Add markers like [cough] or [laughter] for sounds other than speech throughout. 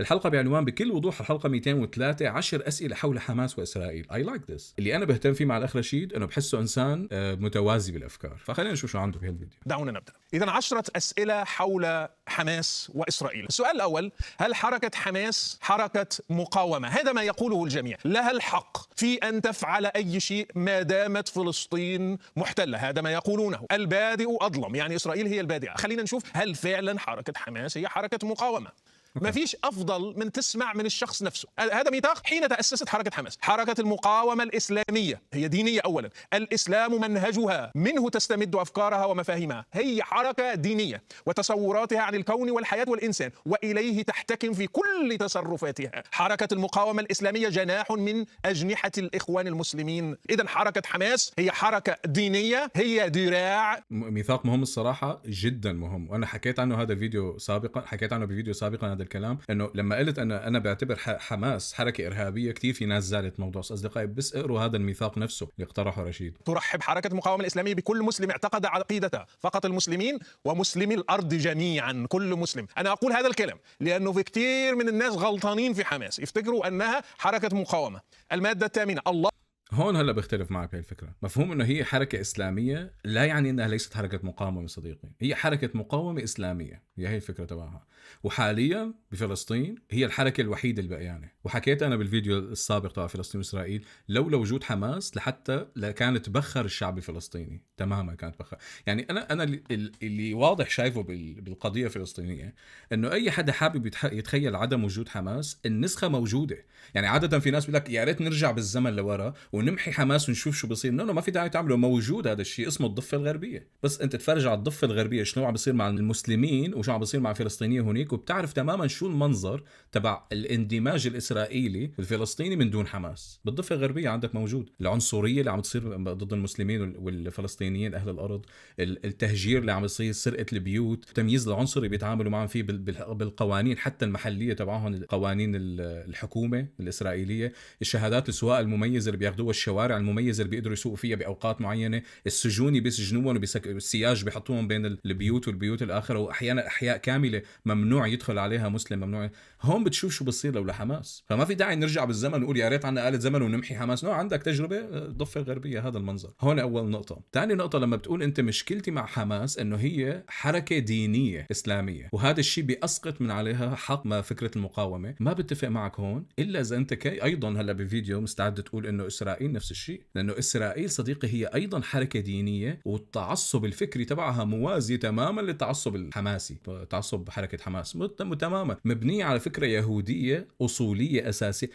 الحلقه بعنوان بكل وضوح الحلقه 203 10 اسئله حول حماس واسرائيل اي لايك ذس اللي انا بهتم فيه مع الاخ رشيد انه بحسه انسان آه، متوازي بالافكار فخلينا نشوف شو عنده بهالفيديو دعونا نبدا اذا 10 اسئله حول حماس واسرائيل السؤال الاول هل حركه حماس حركه مقاومه هذا ما يقوله الجميع لها الحق في ان تفعل اي شيء ما دامت فلسطين محتله هذا ما يقولونه البادئ اظلم يعني اسرائيل هي البادئه خلينا نشوف هل فعلا حركه حماس هي حركه مقاومه ما فيش افضل من تسمع من الشخص نفسه هذا ميثاق حين تاسست حركه حماس حركه المقاومه الاسلاميه هي دينيه اولا الاسلام منهجها منه تستمد افكارها ومفاهيمها هي حركه دينيه وتصوراتها عن الكون والحياه والانسان واليه تحتكم في كل تصرفاتها حركه المقاومه الاسلاميه جناح من اجنحه الاخوان المسلمين اذا حركه حماس هي حركه دينيه هي ذراع ميثاق مهم الصراحه جدا مهم وانا حكيت عنه هذا الفيديو سابقا حكيت عنه بفيديو سابقا هذا هذا الكلام انه لما قلت انا انا بعتبر حماس حركه ارهابيه كثير في ناس زالت موضوع اصدقائي بس اقروا هذا الميثاق نفسه اللي اقترحه رشيد ترحب حركه المقاومه الاسلاميه بكل مسلم اعتقد عقيدته فقط المسلمين ومسلمي الارض جميعا كل مسلم انا اقول هذا الكلام لانه في كثير من الناس غلطانين في حماس يفتكروا انها حركه مقاومه الماده الثامنه الله هون هلا بختلف معك بهي الفكره مفهوم انه هي حركه اسلاميه لا يعني انها ليست حركه مقاومه صديقي هي حركه مقاومه اسلاميه هي هي الفكره تبعها وحاليا بفلسطين هي الحركه الوحيده البقيانه وحكيت انا بالفيديو السابق تبع فلسطين واسرائيل لولا وجود حماس لحتى كانت بخر الشعب الفلسطيني تماما كانت بخر يعني انا انا اللي واضح شايفه بالقضيه الفلسطينيه انه اي حدا حابب يتخيل عدم وجود حماس النسخه موجوده يعني عاده في ناس بيقول لك يا ريت نرجع بالزمن لورا ونمحي حماس ونشوف شو بصير نو ما في داعي تعمله موجود هذا الشيء اسمه الضفه الغربيه بس انت تتفرج على الضفه الغربيه شنو عم بيصير مع المسلمين وشو عم بيصير مع الفلسطينيين هناك وبتعرف تماما شو المنظر تبع الاندماج الاسرائيلي الفلسطيني من دون حماس بالضفه الغربيه عندك موجود العنصريه اللي عم تصير ضد المسلمين والفلسطينيين اهل الارض التهجير اللي عم بيصير سرقه البيوت التمييز العنصري بيتعاملوا معهم فيه بالقوانين حتى المحليه تبعهم قوانين الحكومه الاسرائيليه الشهادات السواقه المميزه اللي بياخذوها والشوارع المميزه اللي بيقدروا يسوقوا فيها باوقات معينه السجون بيسجنوهم والسياج بيحطوهم بين البيوت والبيوت الآخرة واحيانا احياء كامله ممنوع يدخل عليها مسلم ممنوع هون بتشوف شو بصير لو لحماس فما في داعي نرجع بالزمن ونقول يا ريت عنا آلة زمن ونمحي حماس نوع عندك تجربة آه، ضفة غربية هذا المنظر هون أول نقطة ثاني نقطة لما بتقول أنت مشكلتي مع حماس أنه هي حركة دينية إسلامية وهذا الشيء بيسقط من عليها حق ما فكرة المقاومة ما بتفق معك هون إلا إذا أنت كي أيضا هلا بفيديو مستعد تقول أنه إسرائيل نفس الشيء لأنه إسرائيل صديقي هي أيضا حركة دينية والتعصب الفكري تبعها موازي تماما للتعصب الحماسي تعصب حركة حماس تماما مبنية على فكرة فكره يهوديه اصوليه اساسيه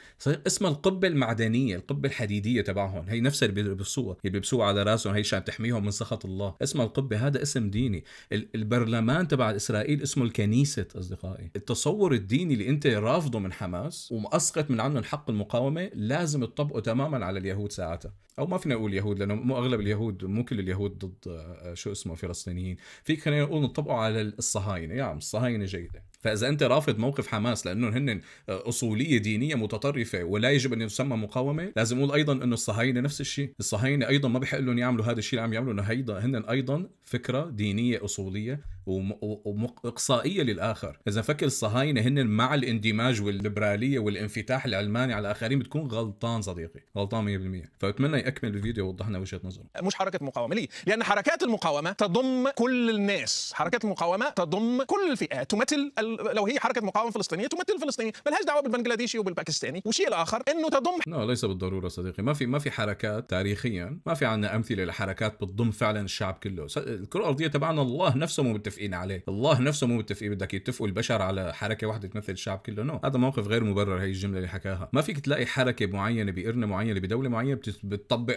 اسمها القبه المعدنيه القبه الحديديه تبعهم هي نفسها اللي بيلبسوها اللي بيلبسوها على راسهم هي عشان تحميهم من سخط الله اسمها القبه هذا اسم ديني البرلمان تبع اسرائيل اسمه الكنيسه اصدقائي التصور الديني اللي انت رافضه من حماس ومأسقط من عنهم حق المقاومه لازم تطبقه تماما على اليهود ساعتها او ما فينا نقول يهود لانه مو اغلب اليهود مو كل اليهود ضد آه، شو اسمه فلسطينيين في خلينا نقول نطبقه على الصهاينه يا عم الصهاينه جيده فاذا انت رافض موقف حماس لانه هن آه، اصوليه دينيه متطرفه ولا يجب ان يسمى مقاومه لازم نقول ايضا انه الصهاينه نفس الشيء الصهاينه ايضا ما بحق لهم يعملوا هذا الشيء اللي عم يعملوا لانه هيدا هن ايضا فكره دينيه اصوليه واقصائيه للاخر، اذا فكر الصهاينه هن مع الاندماج والليبراليه والانفتاح العلماني على الاخرين بتكون غلطان صديقي، غلطان 100%، فبتمنى يكمل الفيديو ويوضح لنا وجهه نظره. مش حركه مقاومه، ليه؟ لان حركات المقاومه تضم كل الناس، حركات المقاومه تضم كل الفئات، تمثل لو هي حركه مقاومه فلسطينيه تمثل الفلسطينيين، ملهاش دعوه بالبنجلاديشي وبالباكستاني، والشيء الاخر انه تضم لا ليس بالضروره صديقي، ما في ما في حركات تاريخيا، ما في عندنا امثله لحركات بتضم فعلا الشعب كله، الكره الارضيه تبعنا الله نفسه مو متفق متفقين عليه الله نفسه مو متفقين بدك يتفقوا البشر على حركه واحده تمثل الشعب كله نو هذا موقف غير مبرر هي الجمله اللي حكاها ما فيك تلاقي حركه معينه بقرنه معينه بدوله معينه بتطبق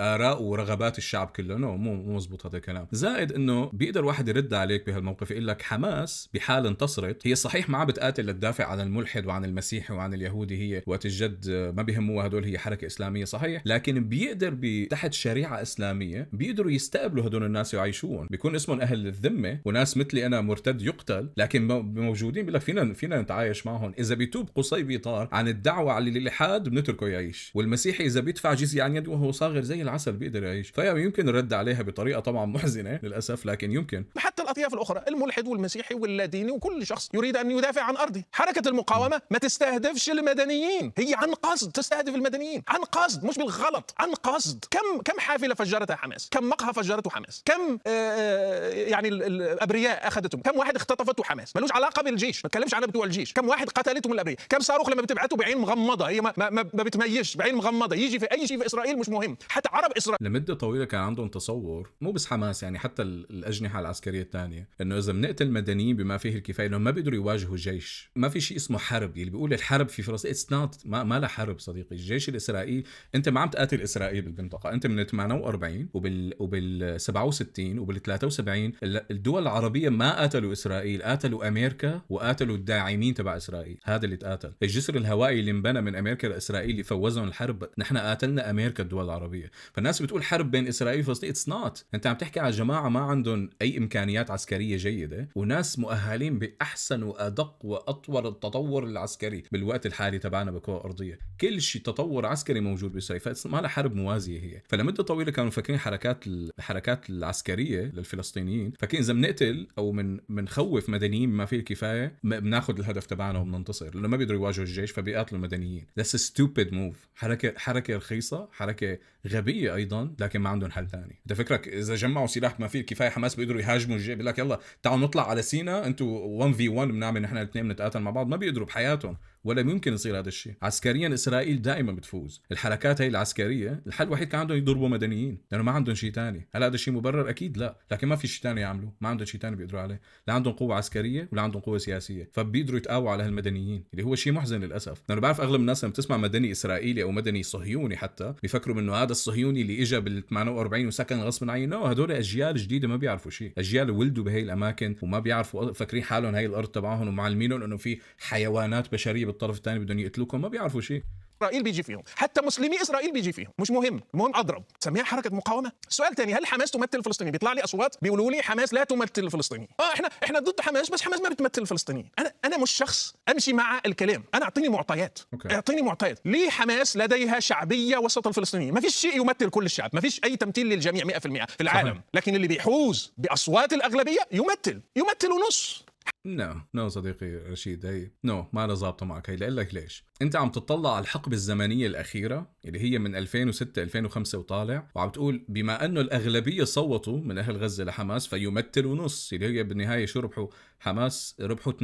اراء ورغبات الشعب كله نو مو مزبوط هذا الكلام زائد انه بيقدر واحد يرد عليك بهالموقف يقول لك حماس بحال انتصرت هي صحيح ما عم بتقاتل لتدافع عن الملحد وعن المسيحي وعن اليهودي هي وقت الجد ما بيهموها هدول هي حركه اسلاميه صحيح لكن بيقدر بي تحت شريعه اسلاميه بيقدروا يستقبلوا هدول الناس ويعيشوهم بيكون اسمهم اهل الذمه ونا ناس مثلي انا مرتد يقتل لكن موجودين بلا لك فينا فينا نتعايش معهم اذا بيتوب قصي بيطار عن الدعوه على الالحاد بنتركه يعيش والمسيحي اذا بيدفع جزيه عن يد وهو صاغر زي العسل بيقدر يعيش فيمكن الرد عليها بطريقه طبعا محزنه للاسف لكن يمكن حتى الاطياف الاخرى الملحد والمسيحي واللاديني وكل شخص يريد ان يدافع عن ارضه حركه المقاومه ما تستهدفش المدنيين هي عن قصد تستهدف المدنيين عن قصد مش بالغلط عن قصد كم كم حافله فجرتها حماس كم مقهى فجرته حماس كم آآ آه، آه، يعني الابرياء اخذتهم كم واحد اختطفته حماس ملوش علاقه بالجيش ما تكلمش عن بتوع الجيش كم واحد قتلتهم الابرياء كم صاروخ لما بتبعته بعين مغمضه هي ما, ما, ما بتميش بعين مغمضه يجي في اي شيء في اسرائيل مش مهم حتى عرب اسرائيل لمده طويله كان عندهم تصور مو بس حماس يعني حتى الاجنحه العسكريه الثانيه انه اذا بنقتل مدنيين بما فيه الكفايه انهم ما بيقدروا يواجهوا جيش ما في شيء اسمه حرب اللي بيقول الحرب في فلسطين اتس نوت ما, ما لها حرب صديقي الجيش الاسرائيلي انت ما عم تقاتل اسرائيل بالمنطقه انت من 48 وبال وبال 67 وبال 73 الدول العربية ما قتلوا إسرائيل قتلوا أمريكا وقتلوا الداعمين تبع إسرائيل هذا اللي اتقتل الجسر الهوائي اللي انبنى من أمريكا لإسرائيل اللي فوزهم الحرب نحن قاتلنا أمريكا الدول العربية فالناس بتقول حرب بين إسرائيل وفلسطين اتس نوت أنت عم تحكي على جماعة ما عندهم أي إمكانيات عسكرية جيدة وناس مؤهلين بأحسن وأدق وأطول التطور العسكري بالوقت الحالي تبعنا بكرة أرضية كل شيء تطور عسكري موجود بإسرائيل فما لها حرب موازية هي فلمدة طويلة كانوا فاكرين حركات الحركات العسكرية للفلسطينيين فاكرين إذا قتل او من خوف مدنيين ما فيه الكفايه بناخذ الهدف تبعنا وبننتصر لانه ما بيقدروا يواجهوا الجيش فبيقاتلوا المدنيين ذس ستوبيد موف حركه حركه رخيصه حركه غبيه ايضا لكن ما عندهم حل ثاني انت فكرك اذا جمعوا سلاح ما فيه الكفايه حماس بيقدروا يهاجموا الجيش بيقول لك يلا تعالوا نطلع على سينا انتوا 1 في 1 بنعمل نحن الاثنين بنتقاتل مع بعض ما بيقدروا بحياتهم ولم يمكن يصير هذا الشيء عسكريا اسرائيل دائما بتفوز الحركات هي العسكريه الحل الوحيد كان عندهم يضربوا مدنيين لانه ما عندهم شيء ثاني هل هذا الشيء مبرر اكيد لا لكن ما في شيء ثاني يعملوا ما عندهم شيء ثاني بيقدروا عليه لا عندهم قوه عسكريه ولا عندهم قوه سياسيه فبيقدروا يتقاووا على هالمدنيين اللي هو شيء محزن للاسف لانه بعرف اغلب الناس لما بتسمع مدني اسرائيلي او مدني صهيوني حتى بيفكروا انه هذا الصهيوني اللي اجى بال 48 وسكن غصبا عنه نو هدول اجيال جديده ما بيعرفوا شيء اجيال ولدوا بهي الاماكن وما بيعرفوا فاكرين حالهم هي الارض تبعهم ومعلمينهم انه في حيوانات بشريه بالطرف الثاني بدهم يقتلوكم ما بيعرفوا شيء اسرائيل بيجي فيهم حتى مسلمي اسرائيل بيجي فيهم مش مهم المهم اضرب سميها حركه مقاومه سؤال ثاني هل حماس تمثل الفلسطينيين بيطلع لي اصوات بيقولوا لي حماس لا تمثل الفلسطينيين اه احنا احنا ضد حماس بس حماس ما بتمثل الفلسطينيين انا انا مش شخص امشي مع الكلام انا اعطيني معطيات أوكي. اعطيني معطيات ليه حماس لديها شعبيه وسط الفلسطينيين ما فيش شيء يمثل كل الشعب ما فيش اي تمثيل للجميع 100% في العالم صحيح. لكن اللي بيحوز باصوات الاغلبيه يمثل يمثل نص نو no. نو no صديقي رشيد هي نو no. ما انا ظابطه معك هي لاقول لك ليش انت عم تطلع على الحقبه الزمنيه الاخيره اللي هي من 2006 2005 وطالع وعم تقول بما انه الاغلبيه صوتوا من اهل غزه لحماس فيمثلوا نص اللي هي بالنهايه شو ربحوا حماس ربحوا 52%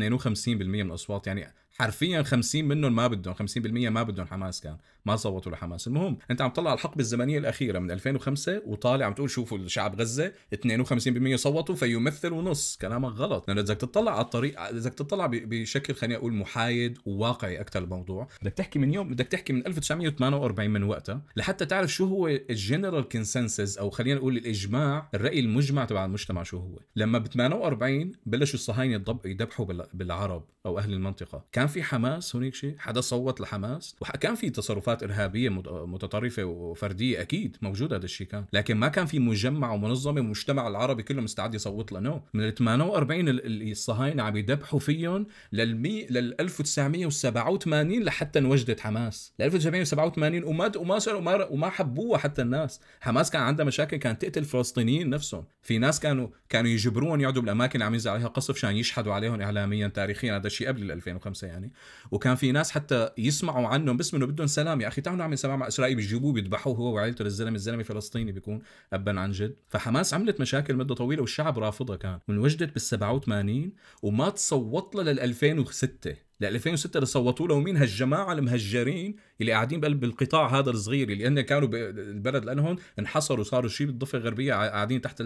من الاصوات يعني حرفيا 50 منهم ما بدهم 50% ما بدهم حماس كان ما صوتوا لحماس المهم انت عم تطلع الحقبه الزمنيه الاخيره من 2005 وطالع عم تقول شوفوا الشعب غزه 52% صوتوا فيمثل ونص كلامك غلط لانه بدك تطلع على الطريق بدك تطلع بشكل خليني اقول محايد وواقعي اكثر الموضوع بدك تحكي من يوم بدك تحكي من 1948 من وقتها لحتى تعرف شو هو الجنرال كونسنسس او خلينا نقول الاجماع الراي المجمع تبع المجتمع شو هو لما ب 48 بلشوا الصهاينه يدبحوا بالعرب او اهل المنطقه كان كان في حماس هناك شيء حدا صوت لحماس وكان في تصرفات إرهابية متطرفة وفردية أكيد موجود هذا الشيء كان لكن ما كان في مجمع ومنظمة والمجتمع العربي كله مستعد يصوت لنو نو من ال 48 الصهاينة عم يذبحوا فيهم لل لل 1987 لحتى انوجدت حماس ل 1987 وما وما وما, وما حبوها حتى الناس حماس كان عندها مشاكل كانت تقتل الفلسطينيين نفسهم في ناس كانوا كانوا يجبرون يقعدوا بالاماكن اللي عم ينزل عليها قصف عشان يشحدوا عليهم اعلاميا تاريخيا هذا الشيء قبل 2005 يعني يعني وكان في ناس حتى يسمعوا عنهم بس انه بدهم سلام يا اخي تعالوا نعمل سلام مع اسرائيل بيجيبوه بيذبحوه هو وعائلته للزلمه الزلمه فلسطيني بيكون ابا عن جد فحماس عملت مشاكل مده طويله والشعب رافضها كان وجدت بال 87 وما تصوت لها لل 2006 ل 2006 اللي صوتوا له مين هالجماعه المهجرين اللي قاعدين بقلب القطاع هذا الصغير اللي هن كانوا البلد لانهم انحصروا صاروا شيء بالضفه الغربيه قاعدين تحت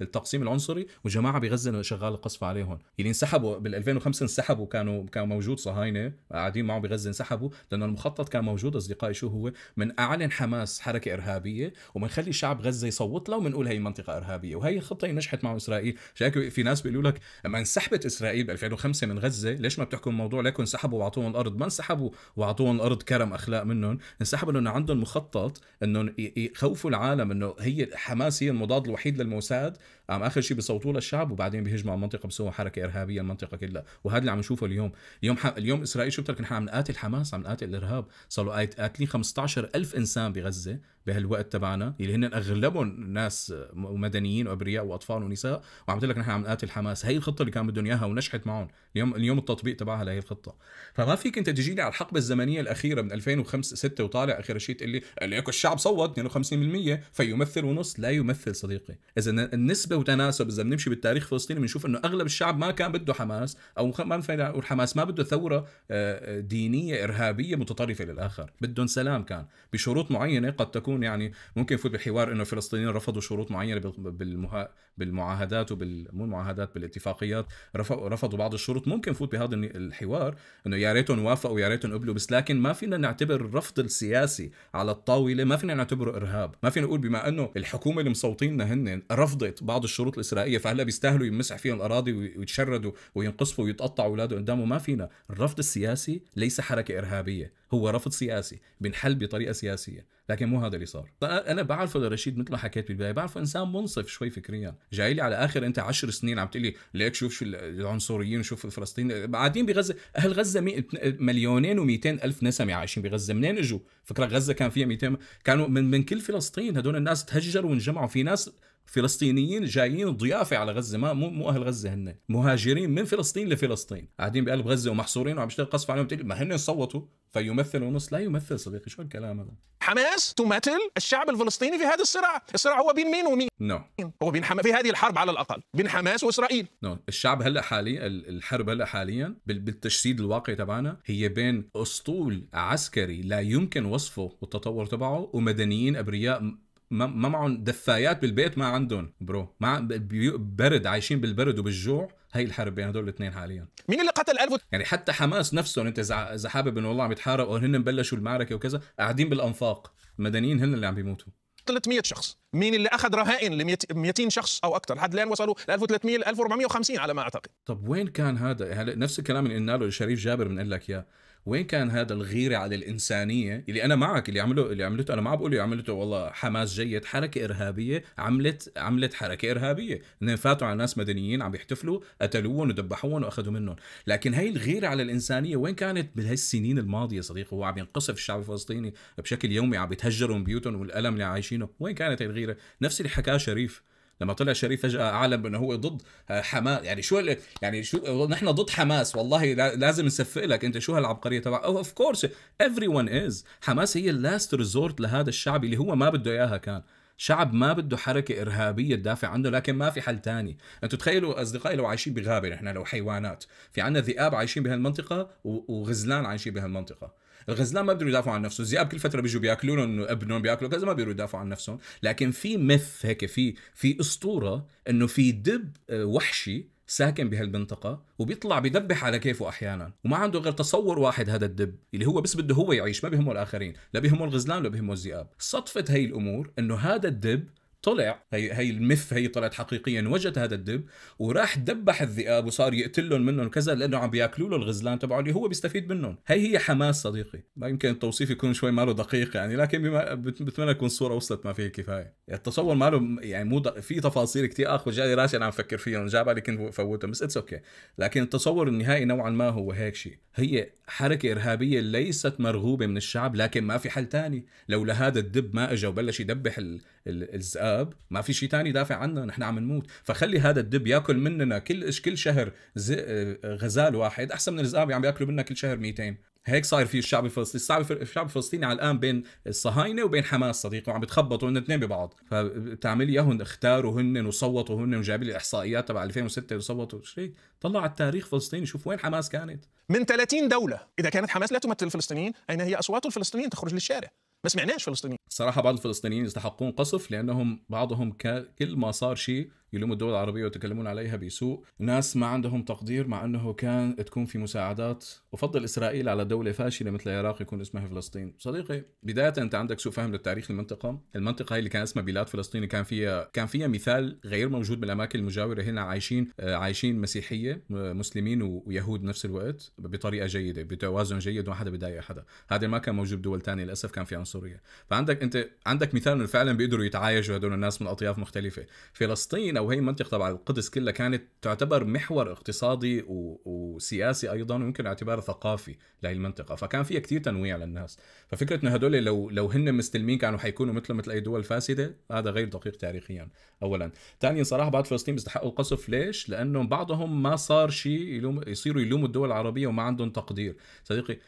التقسيم العنصري وجماعه بغزه شغال قصف عليهم اللي انسحبوا بال 2005 انسحبوا كانوا كان موجود صهاينه قاعدين معه بغزه انسحبوا لانه المخطط كان موجود اصدقائي شو هو من اعلن حماس حركه ارهابيه ومنخلي شعب غزه يصوت له ومنقول هي منطقه ارهابيه وهي الخطه نجحت مع اسرائيل شايف في ناس بيقولوا لك لما انسحبت اسرائيل ب 2005 من غزه ليش ما بتحكم الموضوع عليكم انسحبوا واعطوهم الارض ما انسحبوا واعطوهم الارض كرم اخلاق منهم انسحبوا لانه عندهم مخطط انهم يخوفوا العالم انه هي حماس هي المضاد الوحيد للموساد عم اخر شيء بصوتوا للشعب وبعدين بيهجموا على المنطقه بسوا حركه ارهابيه المنطقه كلها وهذا اللي عم نشوفه اليوم اليوم ح... اليوم اسرائيل شو بتعرف نحن عم نقاتل حماس عم نقاتل الارهاب صاروا قاتلين آية 15000 انسان بغزه بهالوقت تبعنا اللي هن اغلبهم ناس مدنيين وابرياء واطفال ونساء وعم لك نحن عم نقاتل حماس هي الخطه اللي كان بدهم اياها ونجحت معهم اليوم اليوم التطبيق تبعها لهي الخطه فما فيك انت تجي لي على الحقبه الزمنيه الاخيره من 2005 6 وطالع اخر شيء تقول لي ليك الشعب صوت 52% فيمثل ونص لا يمثل صديقي اذا النسبه وتناسب اذا بنمشي بالتاريخ الفلسطيني بنشوف انه اغلب الشعب ما كان بده حماس او ما بنقول حماس ما بده ثوره آه، دينيه ارهابيه متطرفه للاخر بدهم سلام كان بشروط معينه قد تكون يكون يعني ممكن يفوت بالحوار انه الفلسطينيين رفضوا شروط معينه بالمها... بالمعاهدات وبال مو المعاهدات بالاتفاقيات رفضوا بعض الشروط ممكن فوت بهذا الحوار انه يا ريتهم وافقوا يا ريتهم قبلوا بس لكن ما فينا نعتبر الرفض السياسي على الطاوله ما فينا نعتبره ارهاب ما فينا نقول بما انه الحكومه اللي مصوتين هن رفضت بعض الشروط الاسرائيليه فهلا بيستاهلوا يمسح فيهم الاراضي ويتشردوا وينقصفوا ويتقطعوا اولاده قدامه ما فينا الرفض السياسي ليس حركه ارهابيه هو رفض سياسي بنحل بطريقه سياسيه لكن مو هذا اللي صار انا بعرفه لرشيد مثل ما حكيت بالبدايه بعرفه انسان منصف شوي فكريا جاي لي على اخر انت عشر سنين عم تقول لي ليك شوف شو العنصريين وشوف الفلسطينيين قاعدين بغزه اهل غزه مي... مليونين و الف نسمه عايشين بغزه منين اجوا فكره غزه كان فيها 200 كانوا من من كل فلسطين هدول الناس تهجروا وانجمعوا في ناس فلسطينيين جايين ضيافه على غزه ما مو مو اهل غزه هن مهاجرين من فلسطين لفلسطين قاعدين بقلب غزه ومحصورين وعم يشتغل قصف عليهم ما هن صوتوا فيمثل ونص لا يمثل صديقي شو الكلام هذا حماس تمثل الشعب الفلسطيني في هذا الصراع الصراع هو بين مين ومين نو no. هو بين حما... في هذه الحرب على الاقل بين حماس واسرائيل نو no. الشعب هلا حاليا الحرب هلا حاليا بالتجسيد الواقعي تبعنا هي بين اسطول عسكري لا يمكن وصفه والتطور تبعه ومدنيين ابرياء ما, معهم دفايات بالبيت ما عندهم برو ما برد عايشين بالبرد وبالجوع هي الحرب بين هدول الاثنين حاليا مين اللي قتل 1000 يعني حتى حماس نفسهم انت اذا حابب انه والله عم يتحاربوا هن بلشوا المعركه وكذا قاعدين بالانفاق المدنيين هن اللي عم بيموتوا 300 شخص مين اللي اخذ رهائن ل 200 شخص او اكثر لحد الان وصلوا ل 1300 ل 1450 على ما اعتقد طب وين كان هذا هلا نفس الكلام اللي قلنا له شريف جابر بنقول لك اياه وين كان هذا الغيره على الانسانيه اللي انا معك اللي عمله اللي عملته انا ما بقول اللي عملته والله حماس جيد حركه ارهابيه عملت عملت حركه ارهابيه انهم فاتوا على ناس مدنيين عم يحتفلوا قتلوهم ودبحوهم واخذوا منهم لكن هي الغيره على الانسانيه وين كانت بهالسنين الماضيه صديقي هو عم ينقصف الشعب الفلسطيني بشكل يومي عم يتهجروا من بيوتهم والالم اللي عايشينه وين كانت هي الغيره الصغيره نفس اللي حكاه شريف لما طلع شريف فجاه اعلن بانه هو ضد آه، حماس يعني شو يعني شو نحن ضد حماس والله لازم نسفق لك انت شو هالعبقريه تبع اوف كورس ايفري ون از حماس هي اللاست ريزورت لهذا الشعب اللي هو ما بده اياها كان شعب ما بده حركة إرهابية تدافع عنه لكن ما في حل تاني أنتم تخيلوا أصدقائي لو عايشين بغابة نحن لو حيوانات في عنا ذئاب عايشين بهالمنطقة وغزلان عايشين بهالمنطقة الغزلان ما بيقدروا يدافعوا عن نفسهم الذئاب كل فتره بيجوا بياكلوا لهم ابنهم بياكلوا كذا ما بيقدروا يدافعوا عن نفسهم لكن في مث هيك في في اسطوره انه في دب آه، وحشي ساكن بهالمنطقه وبيطلع بيدبح على كيفه احيانا وما عنده غير تصور واحد هذا الدب اللي هو بس بده هو يعيش ما بيهمه الاخرين لا بيهمه الغزلان ولا بيهمه الذئاب صدفه هي الامور انه هذا الدب طلع هي هي المف هي طلعت حقيقيا وجد هذا الدب وراح دبح الذئاب وصار يقتلهم منهم كذا لانه عم بياكلوا له الغزلان تبعه اللي هو بيستفيد منهم هي هي حماس صديقي ما يمكن التوصيف يكون شوي ماله دقيق يعني لكن بما بتمنى تكون الصوره وصلت ما فيها كفايه التصور ماله يعني مو في تفاصيل كثير اخ وجاي راسي انا عم فكر فيهم جاب بالي كنت فوتهم بس اتس اوكي لكن التصور النهائي نوعا ما هو هيك شيء هي حركه ارهابيه ليست مرغوبه من الشعب لكن ما في حل ثاني لولا هذا الدب ما اجى وبلش يدبح ال... الذئاب ما في شيء تاني يدافع عنا نحن عم نموت فخلي هذا الدب ياكل مننا كل كل شهر آه، غزال واحد احسن من الذئاب عم يعني ياكلوا منا كل شهر 200 هيك صاير في الشعب الفلسطيني الشعب الفلسطيني على الان بين الصهاينه وبين حماس صديقي وعم بتخبطوا هن اثنين ببعض فبتعمل اياهم اختاروا هن وصوتوا هن وجايب لي الاحصائيات تبع 2006 وصوتوا شيء طلع على التاريخ الفلسطيني شوف وين حماس كانت من 30 دوله اذا كانت حماس لا تمثل الفلسطينيين اين هي اصوات الفلسطينيين تخرج للشارع ما سمعناش فلسطينيين صراحه بعض الفلسطينيين يستحقون قصف لانهم بعضهم كل ما صار شيء يلوموا الدول العربيه ويتكلمون عليها بسوء ناس ما عندهم تقدير مع انه كان تكون في مساعدات افضل اسرائيل على دوله فاشله مثل العراق يكون اسمها فلسطين صديقي بدايه انت عندك سوء فهم للتاريخ المنطقه المنطقه هي اللي كان اسمها بلاد فلسطين كان فيها كان فيها مثال غير موجود بالاماكن المجاوره هنا عايشين آه، عايشين مسيحيه مسلمين ويهود نفس الوقت بطريقه جيده بتوازن جيد وما حدا بيضايق حدا هذا ما كان موجود بدول ثانيه للاسف كان في عنصريه فعندك انت عندك مثال انه فعلا بيقدروا يتعايشوا هدول الناس من اطياف مختلفه فلسطين وهي المنطقه تبع القدس كلها كانت تعتبر محور اقتصادي و... وسياسي ايضا ويمكن اعتبار ثقافي لهي المنطقه فكان فيها كثير تنويع للناس ففكره انه هدول لو لو هن مستلمين كانوا حيكونوا مثل مثل اي دول فاسده هذا غير دقيق تاريخيا اولا ثانيا صراحه بعض فلسطين بيستحقوا القصف ليش لانه بعضهم ما صار شيء يلوم يصيروا يلوموا الدول العربيه وما عندهم تقدير صديقي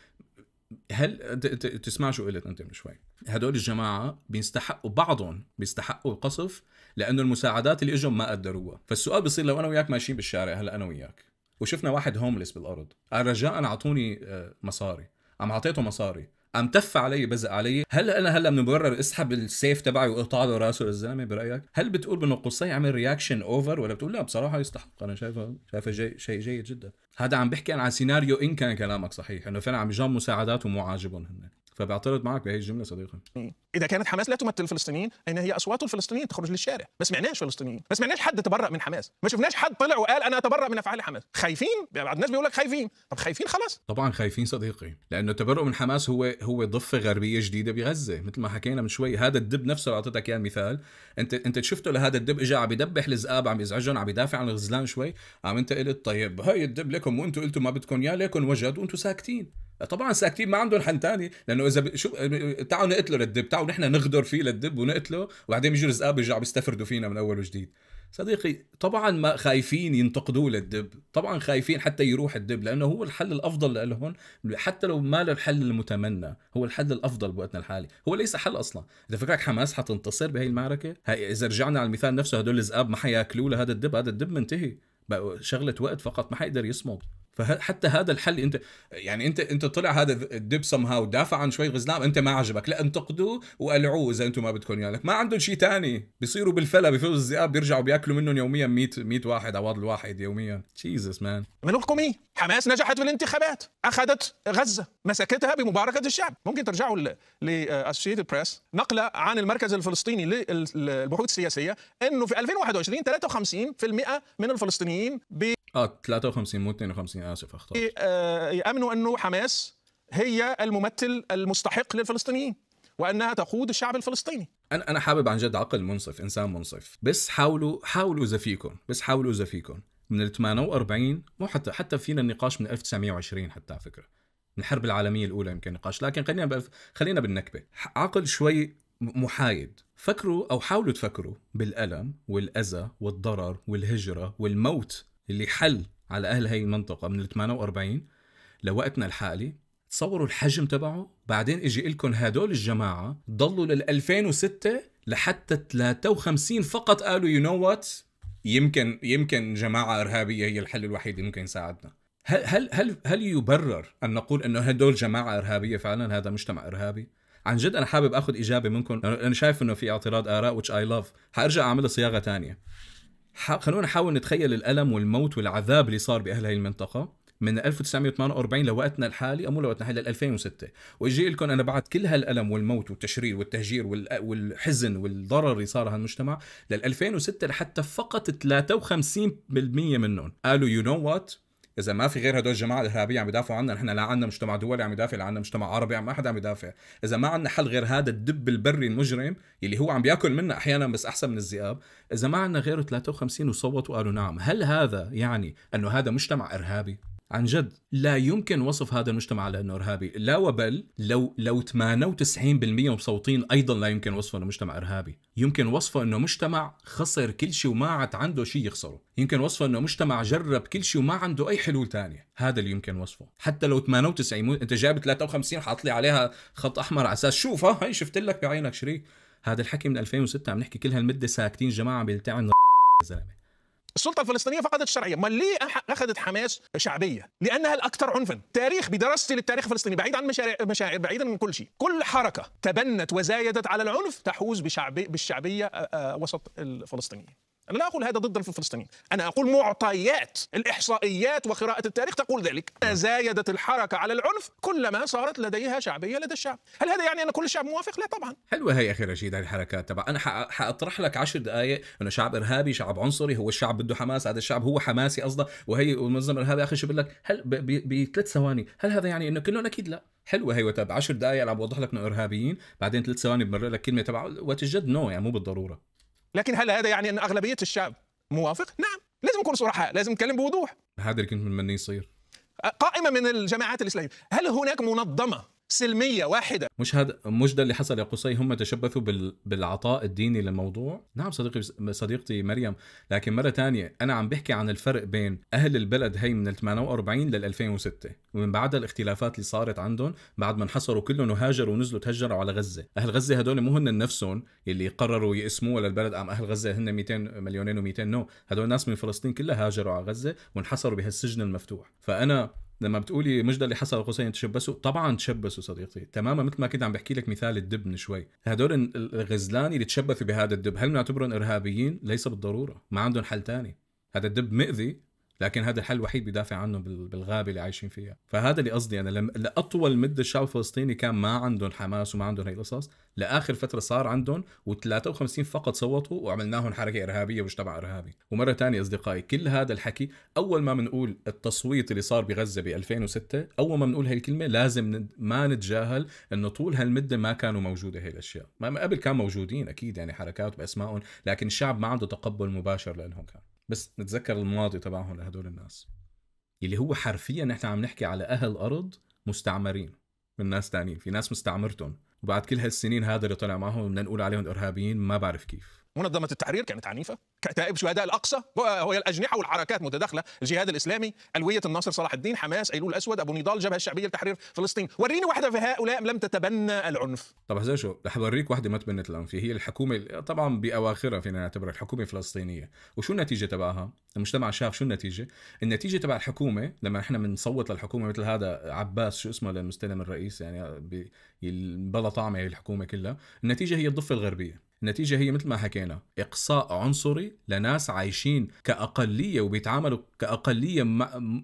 هل تسمع شو قلت انت من شوي هدول الجماعه بيستحقوا بعضهم بيستحقوا القصف لانه المساعدات اللي اجوا ما قدروها فالسؤال بصير لو انا وياك ماشيين بالشارع هلا انا وياك وشفنا واحد هوملس بالارض قال رجاء اعطوني آه، مصاري عم اعطيته مصاري عم تف علي بزق علي هل انا هلا من المبرر اسحب السيف تبعي واقطع له راسه للزلمه برايك هل بتقول بانه قصي عمل رياكشن اوفر ولا بتقول لا بصراحه يستحق انا شايفه شايفه جي شيء جيد جدا هذا عم بحكي انا سيناريو ان كان كلامك صحيح انه فعلا عم يجام مساعدات ومو عاجبهم هن فبعترض معك بهي الجمله صديقي اذا كانت حماس لا تمثل الفلسطينيين اين هي اصوات الفلسطينيين تخرج للشارع ما سمعناش فلسطينيين ما سمعناش حد تبرأ من حماس ما شفناش حد طلع وقال انا اتبرأ من افعال حماس خايفين بعض الناس بيقول لك خايفين طب خايفين خلاص طبعا خايفين صديقي لانه التبرؤ من حماس هو هو ضفه غربيه جديده بغزه مثل ما حكينا من شوي هذا الدب نفسه اللي اعطيتك اياه المثال انت انت شفته لهذا الدب اجى عم يدبح الذئاب عم يزعجهم عم يدافع عن الغزلان شوي عم انت قلت طيب هاي الدب لكم وانتم قلتوا ما بدكم اياه لكم وجد وانتم ساكتين طبعا ساكتين ما عندهم حل ثاني لانه اذا شو تعالوا نقتله للدب تعالوا نحن نغدر فيه للدب ونقتله وبعدين بيجوا الزقاب بيرجعوا بيستفردوا فينا من اول وجديد صديقي طبعا ما خايفين ينتقدوه للدب طبعا خايفين حتى يروح الدب لانه هو الحل الافضل لهم حتى لو ما له الحل المتمنى هو الحل الافضل بوقتنا الحالي هو ليس حل اصلا اذا فكرك حماس حتنتصر بهي المعركه هاي اذا رجعنا على المثال نفسه هدول الذئاب ما حياكلوه لهذا الدب هذا الدب منتهي شغله وقت فقط ما حيقدر يصمد فحتى هذا الحل انت يعني انت انت طلع هذا الدب سم هاو دافع عن شوي غزلان انت ما عجبك لا انتقدوه وقلعوه اذا انتم ما بدكم اياه يعني. ما عندهم شيء ثاني بيصيروا بالفلا بيفوزوا الذئاب بيرجعوا بياكلوا منهم يوميا 100 100 واحد عواض الواحد يوميا جيزس مان من ايه حماس نجحت في الانتخابات اخذت غزه مسكتها بمباركه الشعب ممكن ترجعوا لاسوشيتد آه، بريس نقله عن المركز الفلسطيني للبحوث السياسيه انه في 2021 53% من الفلسطينيين اه 53 مو 52 اسف اخطات إيه، آه، يامنوا انه حماس هي الممثل المستحق للفلسطينيين وانها تقود الشعب الفلسطيني انا انا حابب عن جد عقل منصف انسان منصف بس حاولوا حاولوا اذا فيكم بس حاولوا اذا فيكم من ال 48 مو حتى حتى فينا النقاش من 1920 حتى على فكره من الحرب العالميه الاولى يمكن نقاش لكن خلينا خلينا بالنكبه عقل شوي محايد فكروا او حاولوا تفكروا بالالم والاذى والضرر والهجره والموت اللي حل على اهل هي المنطقه من ال 48 لوقتنا الحالي تصوروا الحجم تبعه بعدين اجي لكم هدول الجماعه ضلوا لل 2006 لحتى 53 فقط قالوا يو نو وات يمكن يمكن جماعه ارهابيه هي الحل الوحيد اللي ممكن يساعدنا هل هل هل هل يبرر ان نقول انه هدول جماعه ارهابيه فعلا هذا مجتمع ارهابي عن جد انا حابب اخذ اجابه منكم انا شايف انه في اعتراض اراء which I love حارجع اعملها صياغه ثانيه خلونا نحاول نتخيل الألم والموت والعذاب اللي صار بأهل هاي المنطقة من 1948 لوقتنا الحالي او مو لوقتنا الحالي 2006 واجي لكم انا بعد كل هالالم والموت والتشرير والتهجير والحزن والضرر اللي صار هالمجتمع لل 2006 لحتى فقط 53% منهم قالوا يو نو وات اذا ما في غير هدول الجماعه الارهابيه عم يدافعوا عنا نحن لا عندنا مجتمع دولي عم يدافع لا عندنا مجتمع عربي ما حدا عم يدافع اذا ما عندنا حل غير هذا الدب البري المجرم اللي هو عم بياكل منا احيانا بس احسن من الذئاب اذا ما عندنا غيره 53 وصوتوا وقالوا نعم هل هذا يعني انه هذا مجتمع ارهابي عن جد لا يمكن وصف هذا المجتمع على انه ارهابي لا وبل لو لو 98% مصوتين ايضا لا يمكن وصفه انه مجتمع ارهابي يمكن وصفه انه مجتمع خسر كل شيء وما عاد عنده شيء يخسره يمكن وصفه انه مجتمع جرب كل شيء وما عنده اي حلول ثانيه هذا اللي يمكن وصفه حتى لو 98 انت جايب 53 حاط لي عليها خط احمر على اساس شوف ها هي شفت لك بعينك شريك هذا الحكي من 2006 عم نحكي كل هالمده ساكتين جماعه بيلتعن يا زلمه السلطه الفلسطينيه فقدت الشرعيه ما ليه اخذت حماس شعبيه لانها الاكثر عنفا تاريخ بدراستي للتاريخ الفلسطيني بعيد عن مشاريع مشاعر بعيدا من كل شيء كل حركه تبنت وزايدت على العنف تحوز بشعبي بالشعبيه آه، آه، وسط الفلسطينيين أنا لا أقول هذا ضد الفلسطينيين أنا أقول معطيات الإحصائيات وقراءة التاريخ تقول ذلك تزايدت الحركة على العنف كلما صارت لديها شعبية لدى الشعب هل هذا يعني أن كل الشعب موافق؟ لا طبعا حلوة هي أخي رشيد هذه الحركة تبع أنا حأطرح لك عشر دقائق أنه شعب إرهابي شعب عنصري هو الشعب بده حماس هذا الشعب هو حماسي قصده وهي المنظمة إرهابي أخي شو بقول لك هل بثلاث ثواني هل هذا يعني أنه كلهم أكيد لا حلوه هي وتب 10 دقائق عم بوضح لك انه ارهابيين بعدين ثلاث ثواني بمرر لك كلمه تبع وتجد نو يعني مو بالضروره لكن هل هذا يعني ان اغلبيه الشعب موافق؟ نعم لازم نكون صرحاء لازم نتكلم بوضوح هذا اللي كنت من يصير قائمه من الجماعات الاسلاميه هل هناك منظمه سلميه واحده مش هذا مش ده اللي حصل يا قصي هم تشبثوا بال... بالعطاء الديني للموضوع نعم صديقي صديقتي مريم لكن مره ثانيه انا عم بحكي عن الفرق بين اهل البلد هي من ال 48 لل 2006 ومن بعدها الاختلافات اللي صارت عندهم بعد ما انحصروا كلهم وهاجروا ونزلوا تهجروا على غزه اهل غزه هدول مو هن نفسهم اللي قرروا يقسموها للبلد ام اهل غزه هن 200 مليونين و200 نو هدول ناس من فلسطين كلها هاجروا على غزه وانحصروا بهالسجن المفتوح فانا لما بتقولي مش ده اللي حصل قوسين تشبسوا طبعا تشبسوا صديقتي تماما مثل ما كنت عم بحكي لك مثال الدب من شوي هدول الغزلان اللي تشبثوا بهذا الدب هل بنعتبرهم ارهابيين ليس بالضروره ما عندهم حل ثاني هذا الدب مؤذي لكن هذا الحل الوحيد بيدافع عنه بالغابه اللي عايشين فيها فهذا اللي قصدي انا يعني لاطول مده الشعب الفلسطيني كان ما عندهم حماس وما عندهم هي القصص لاخر فتره صار عندهم و53 فقط صوتوا وعملناهم حركه ارهابيه ومجتمع ارهابي ومره ثانيه اصدقائي كل هذا الحكي اول ما بنقول التصويت اللي صار بغزه ب 2006 اول ما بنقول هي الكلمه لازم ما نتجاهل انه طول هالمده ما كانوا موجوده هي الاشياء ما قبل كان موجودين اكيد يعني حركات باسمائهم لكن الشعب ما عنده تقبل مباشر لهم كان بس نتذكر الماضي تبعهم لهدول الناس اللي هو حرفيا نحن عم نحكي على اهل ارض مستعمرين من ناس تانيين في ناس مستعمرتهم وبعد كل هالسنين هذا اللي طلع معهم بدنا نقول عليهم ارهابيين ما بعرف كيف منظمه التحرير كانت عنيفه كتائب شهداء الاقصى وهي الاجنحه والحركات متداخله الجهاد الاسلامي الويه الناصر صلاح الدين حماس ايلول الاسود ابو نضال الجبهه الشعبيه لتحرير فلسطين وريني واحده في هؤلاء لم تتبنى العنف طب هذا شو رح اوريك واحده ما تبنت العنف هي الحكومه طبعا باواخرها فينا نعتبرها الحكومه الفلسطينيه وشو النتيجه تبعها المجتمع شاف شو النتيجه النتيجه تبع الحكومه لما احنا بنصوت للحكومه مثل هذا عباس شو اسمه للمستلم الرئيس يعني بلا طعمه هي الحكومه كلها النتيجه هي الضفه الغربيه النتيجة هي مثل ما حكينا إقصاء عنصري لناس عايشين كأقلية وبيتعاملوا كأقلية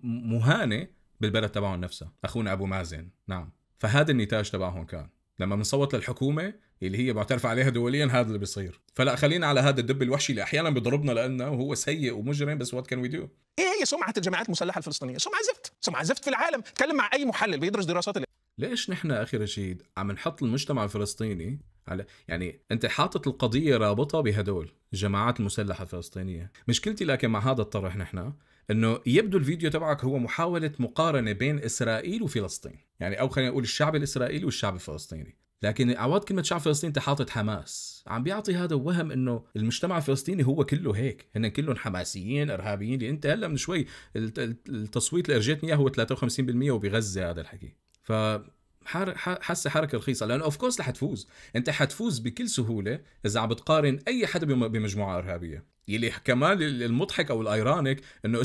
مهانة بالبلد تبعهم نفسها أخونا أبو مازن نعم فهذا النتاج تبعهم كان لما بنصوت للحكومة اللي هي بعترف عليها دوليا هذا اللي بيصير فلا خلينا على هذا الدب الوحشي اللي احيانا بيضربنا لانه هو سيء ومجرم بس وات كان وي دو ايه هي سمعه الجماعات المسلحه الفلسطينيه سمعه زفت سمعه زفت في العالم تكلم مع اي محلل بيدرس دراسات ليش نحن اخي رشيد عم نحط المجتمع الفلسطيني على يعني انت حاطط القضيه رابطه بهدول الجماعات المسلحه الفلسطينيه مشكلتي لكن مع هذا الطرح نحن انه يبدو الفيديو تبعك هو محاوله مقارنه بين اسرائيل وفلسطين يعني او خلينا نقول الشعب الاسرائيلي والشعب الفلسطيني لكن عواد كلمه شعب فلسطين انت حاطط حماس عم بيعطي هذا وهم انه المجتمع الفلسطيني هو كله هيك هن كلهم حماسيين ارهابيين اللي يعني انت هلا من شوي التصويت اللي ارجيتني اياه هو 53% وبغزه هذا الحكي ف حاسه حركه رخيصه لانه اوف كورس رح تفوز انت حتفوز بكل سهوله اذا عم بتقارن اي حدا بمجموعه ارهابيه يلي كمان المضحك او الايرونيك انه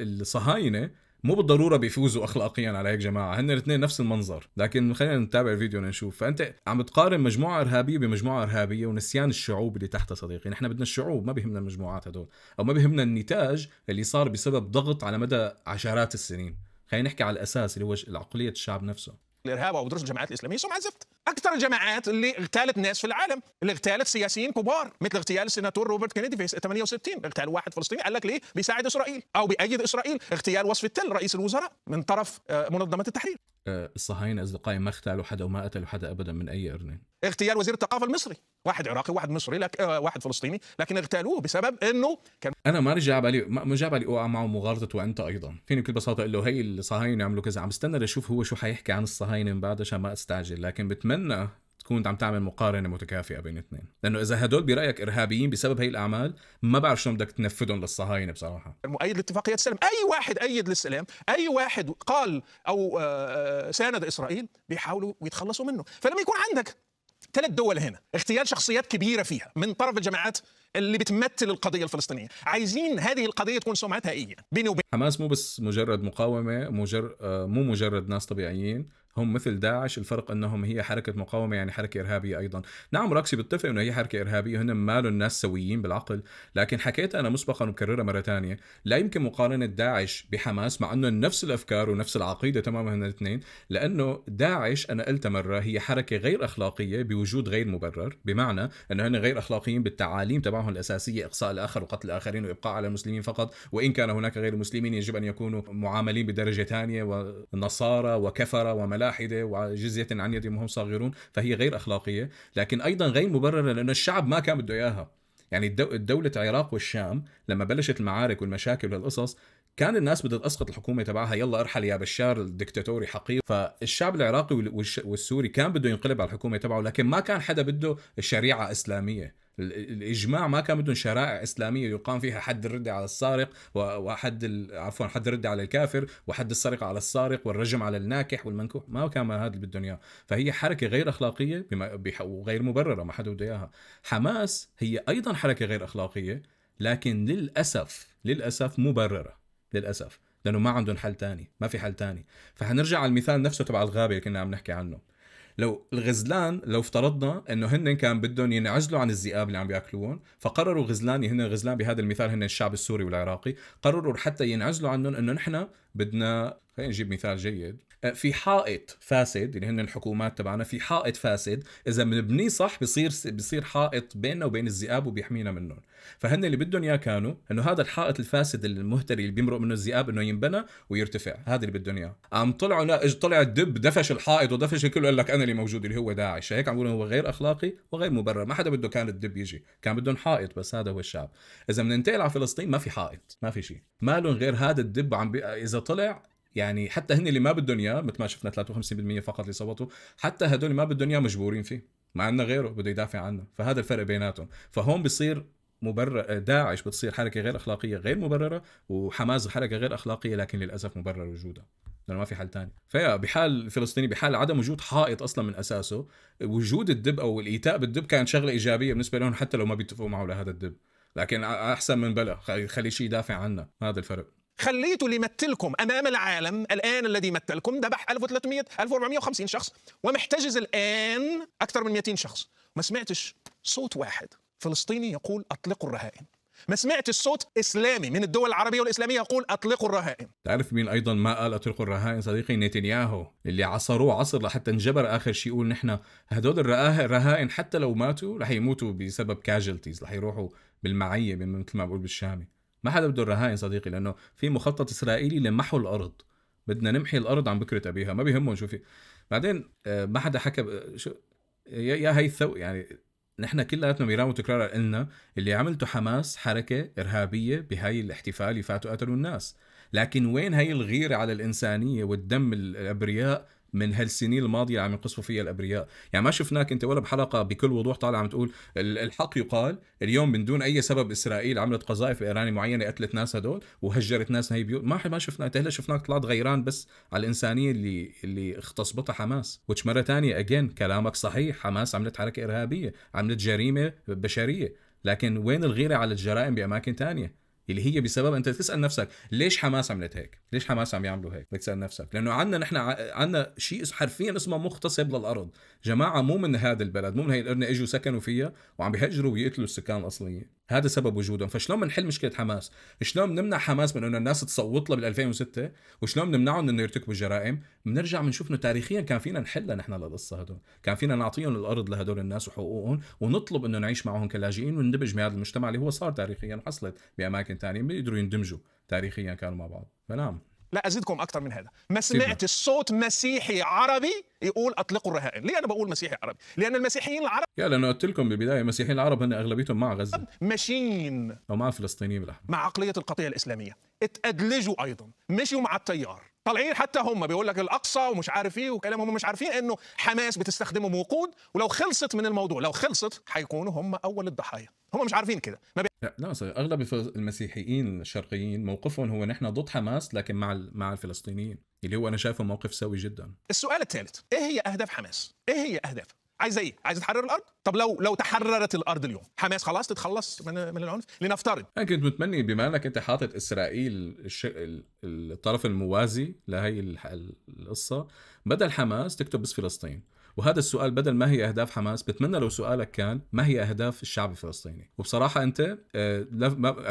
الصهاينه مو بالضروره بيفوزوا اخلاقيا على هيك جماعه هن الاثنين نفس المنظر لكن خلينا نتابع الفيديو لنشوف فانت عم تقارن مجموعه ارهابيه بمجموعه ارهابيه ونسيان الشعوب اللي تحتها صديقي نحن بدنا الشعوب ما بهمنا المجموعات هدول او ما بهمنا النتاج اللي صار بسبب ضغط على مدى عشرات السنين خلينا نحكي على الاساس اللي هو عقليه الشعب نفسه الارهاب او دروس الجماعات الاسلاميه سمعه زفت اكثر الجماعات اللي اغتالت ناس في العالم اللي اغتالت سياسيين كبار مثل اغتيال السناتور روبرت كينيدي في 68 اغتال واحد فلسطيني قال لك ليه بيساعد اسرائيل او بيأيد اسرائيل اغتيال وصف التل رئيس الوزراء من طرف آه، منظمه التحرير آه، الصهاينه اصدقائي ما اغتالوا حدا وما قتلوا حدا ابدا من اي قرنين اغتيال وزير الثقافه المصري واحد عراقي واحد مصري لك آه واحد فلسطيني لكن اغتالوه بسبب انه كان انا ما رجع بالي ما جاب بالي اوقع معه مغالطه وانت ايضا فيني بكل بساطه اقول له هي الصهاينه عملوا كذا عم استنى لاشوف هو شو حيحكي عن الصهاينه من بعد عشان ما استعجل لكن بتمنى بتمنى تكون عم تعمل مقارنه متكافئه بين اثنين لانه اذا هدول برايك ارهابيين بسبب هي الاعمال ما بعرف شلون بدك تنفذهم للصهاينه بصراحه المؤيد لاتفاقيات السلام اي واحد ايد للسلام اي واحد قال او آه، آه، ساند اسرائيل بيحاولوا ويتخلصوا منه فلما يكون عندك ثلاث دول هنا اغتيال شخصيات كبيره فيها من طرف الجماعات اللي بتمثل القضيه الفلسطينيه عايزين هذه القضيه تكون سمعتها ايه بيني وبين حماس مو بس مجرد مقاومه مجر... آه، مو مجرد ناس طبيعيين هم مثل داعش الفرق انهم هي حركه مقاومه يعني حركه ارهابيه ايضا نعم راكسي بتفق انه هي حركه ارهابيه هن مالوا الناس سويين بالعقل لكن حكيت انا مسبقا وكررها مره ثانيه لا يمكن مقارنه داعش بحماس مع انه نفس الافكار ونفس العقيده تماما هن الاثنين لانه داعش انا قلت مره هي حركه غير اخلاقيه بوجود غير مبرر بمعنى انه هن غير اخلاقيين بالتعاليم تبعهم الاساسيه اقصاء الاخر وقتل الاخرين وابقاء على المسلمين فقط وان كان هناك غير المسلمين يجب ان يكونوا معاملين بدرجه ثانيه ونصارى وكفره وملا ملاحده وجزيه عن يد وهم صاغرون فهي غير اخلاقيه لكن ايضا غير مبرره لأن الشعب ما كان بده اياها يعني دولة العراق والشام لما بلشت المعارك والمشاكل والقصص كان الناس بدها تسقط الحكومه تبعها يلا ارحل يا بشار الدكتاتوري حقير فالشعب العراقي والسوري كان بده ينقلب على الحكومه تبعه لكن ما كان حدا بده شريعه اسلاميه الاجماع ما كان بدهم شرائع اسلاميه يقام فيها حد الرد على السارق وحد ال... عفوا حد الرد على الكافر وحد السرقه على السارق والرجم على الناكح والمنكوح ما كان ما هذا اللي بدهم اياه فهي حركه غير اخلاقيه بما... بح... وغير مبرره ما حدا بده اياها حماس هي ايضا حركه غير اخلاقيه لكن للاسف للاسف مبرره للاسف لانه ما عندهم حل تاني ما في حل تاني فحنرجع على المثال نفسه تبع الغابه اللي كنا عم نحكي عنه لو الغزلان لو افترضنا انه هن كان بدهم ينعزلوا عن الذئاب اللي عم ياكلوهم فقرروا غزلان هن غزلان بهذا المثال هن الشعب السوري والعراقي قرروا حتى ينعزلوا عنهم انه نحن بدنا خلينا نجيب مثال جيد في حائط فاسد اللي يعني هن الحكومات تبعنا في حائط فاسد اذا بنبنيه صح بصير بصير حائط بيننا وبين الذئاب وبيحمينا منهم فهن اللي بدهم اياه كانوا انه هذا الحائط الفاسد المهتري اللي بيمرق منه الذئاب انه ينبنى ويرتفع هذا اللي بدهم اياه قام طلعوا لا طلع الدب دفش الحائط ودفش الكل قال لك انا اللي موجود اللي هو داعش هيك عم هو غير اخلاقي وغير مبرر ما حدا بده كان الدب يجي كان بدهم حائط بس هذا هو الشعب اذا بننتقل على فلسطين ما في حائط ما في شيء مالهم غير هذا الدب عم بي... اذا طلع يعني حتى هن اللي ما بدهم اياه مثل ما شفنا 53% فقط اللي صوتوا حتى هدول ما بدهم اياه مجبورين فيه ما عندنا غيره بده يدافع عنه فهذا الفرق بيناتهم فهون بصير مبرر داعش بتصير حركه غير اخلاقيه غير مبرره وحماس حركه غير اخلاقيه لكن للاسف مبرر وجودها لانه ما في حل ثاني فيا بحال الفلسطيني بحال عدم وجود حائط اصلا من اساسه وجود الدب او الايتاء بالدب كان شغله ايجابيه بالنسبه لهم حتى لو ما بيتفقوا معه لهذا الدب لكن احسن من بلا خلي شيء يدافع عنا هذا الفرق خليته ليمثلكم امام العالم الان الذي مثلكم ذبح 1300 1450 شخص ومحتجز الان اكثر من 200 شخص ما سمعتش صوت واحد فلسطيني يقول اطلقوا الرهائن ما سمعتش صوت اسلامي من الدول العربيه والاسلاميه يقول اطلقوا الرهائن تعرف مين ايضا ما قال اطلقوا الرهائن صديقي نتنياهو اللي عصروه عصر لحتى انجبر اخر شيء يقول نحن هدول الرهائن حتى لو ماتوا رح يموتوا بسبب كاجلتيز رح يروحوا بالمعيه مثل ما بقول بالشامي ما حدا بده الرهاين صديقي لانه في مخطط اسرائيلي لمحو الارض بدنا نمحي الارض عن بكره ابيها ما بيهمهم شو في بعدين آه، ما حدا حكى آه، شو يا هي الثو يعني نحن كلياتنا ميرام وتكرار قلنا اللي عملته حماس حركه ارهابيه بهاي الاحتفال اللي فاتوا قتلوا الناس لكن وين هي الغيره على الانسانيه والدم الابرياء من هالسنين الماضيه اللي عم ينقصفوا فيها الابرياء يعني ما شفناك انت ولا بحلقه بكل وضوح طالع عم تقول الحق يقال اليوم من دون اي سبب اسرائيل عملت قذائف ايراني معينه قتلت ناس هدول وهجرت ناس هي بيوت ما ما شفنا انت هلا شفناك طلعت غيران بس على الانسانيه اللي اللي اغتصبتها حماس وتش مره ثانيه اجين كلامك صحيح حماس عملت حركه ارهابيه عملت جريمه بشريه لكن وين الغيره على الجرائم باماكن ثانيه اللي هي بسبب انت تسال نفسك ليش حماس عملت هيك؟ ليش حماس عم يعملوا هيك؟ بدك تسال نفسك لانه عندنا نحن عندنا شيء حرفيا اسمه مختصب للارض، جماعه مو من هذا البلد، مو من هي الارنه اجوا سكنوا فيها وعم بيهجروا ويقتلوا السكان الاصليين. هذا سبب وجودهم فشلون بنحل مشكله حماس شلون بنمنع حماس من انه الناس تصوت له بال2006 وشلون بنمنعهم انه يرتكبوا الجرائم بنرجع بنشوف انه تاريخيا كان فينا نحل نحن للقصه هدول كان فينا نعطيهم الارض لهدول الناس وحقوقهم ونطلب انه نعيش معهم كلاجئين وندمج بهذا المجتمع اللي هو صار تاريخيا حصلت باماكن ثانيه بيقدروا يندمجوا تاريخيا كانوا مع بعض فنعم لا ازيدكم اكثر من هذا ما سمعت صوت مسيحي عربي يقول اطلقوا الرهائن ليه انا بقول مسيحي عربي لان المسيحيين العرب يا لانه قلت لكم بالبدايه المسيحيين العرب هن اغلبيتهم مع غزه ماشيين او مع الفلسطينيين بالاحرى مع عقليه القطيع الاسلاميه اتادلجوا ايضا مشوا مع التيار طالعين حتى هم بيقول لك الاقصى ومش عارف ايه وكلام هم مش عارفين إيه، انه حماس بتستخدمهم وقود ولو خلصت من الموضوع لو خلصت هيكونوا هم اول الضحايا هم مش عارفين كده ما بي... لا لا صحيح. اغلب المسيحيين الشرقيين موقفهم هو نحن ضد حماس لكن مع مع الفلسطينيين اللي هو انا شايفه موقف سوي جدا السؤال الثالث ايه هي اهداف حماس ايه هي اهدافها عايزه ايه؟ عايزه تحرر الارض؟ طب لو لو تحررت الارض اليوم، حماس خلاص تتخلص من من العنف؟ لنفترض انا كنت متمني بما انك انت حاطط اسرائيل الطرف الموازي لهي القصه بدل حماس تكتب بس فلسطين وهذا السؤال بدل ما هي اهداف حماس بتمنى لو سؤالك كان ما هي اهداف الشعب الفلسطيني وبصراحه انت آه،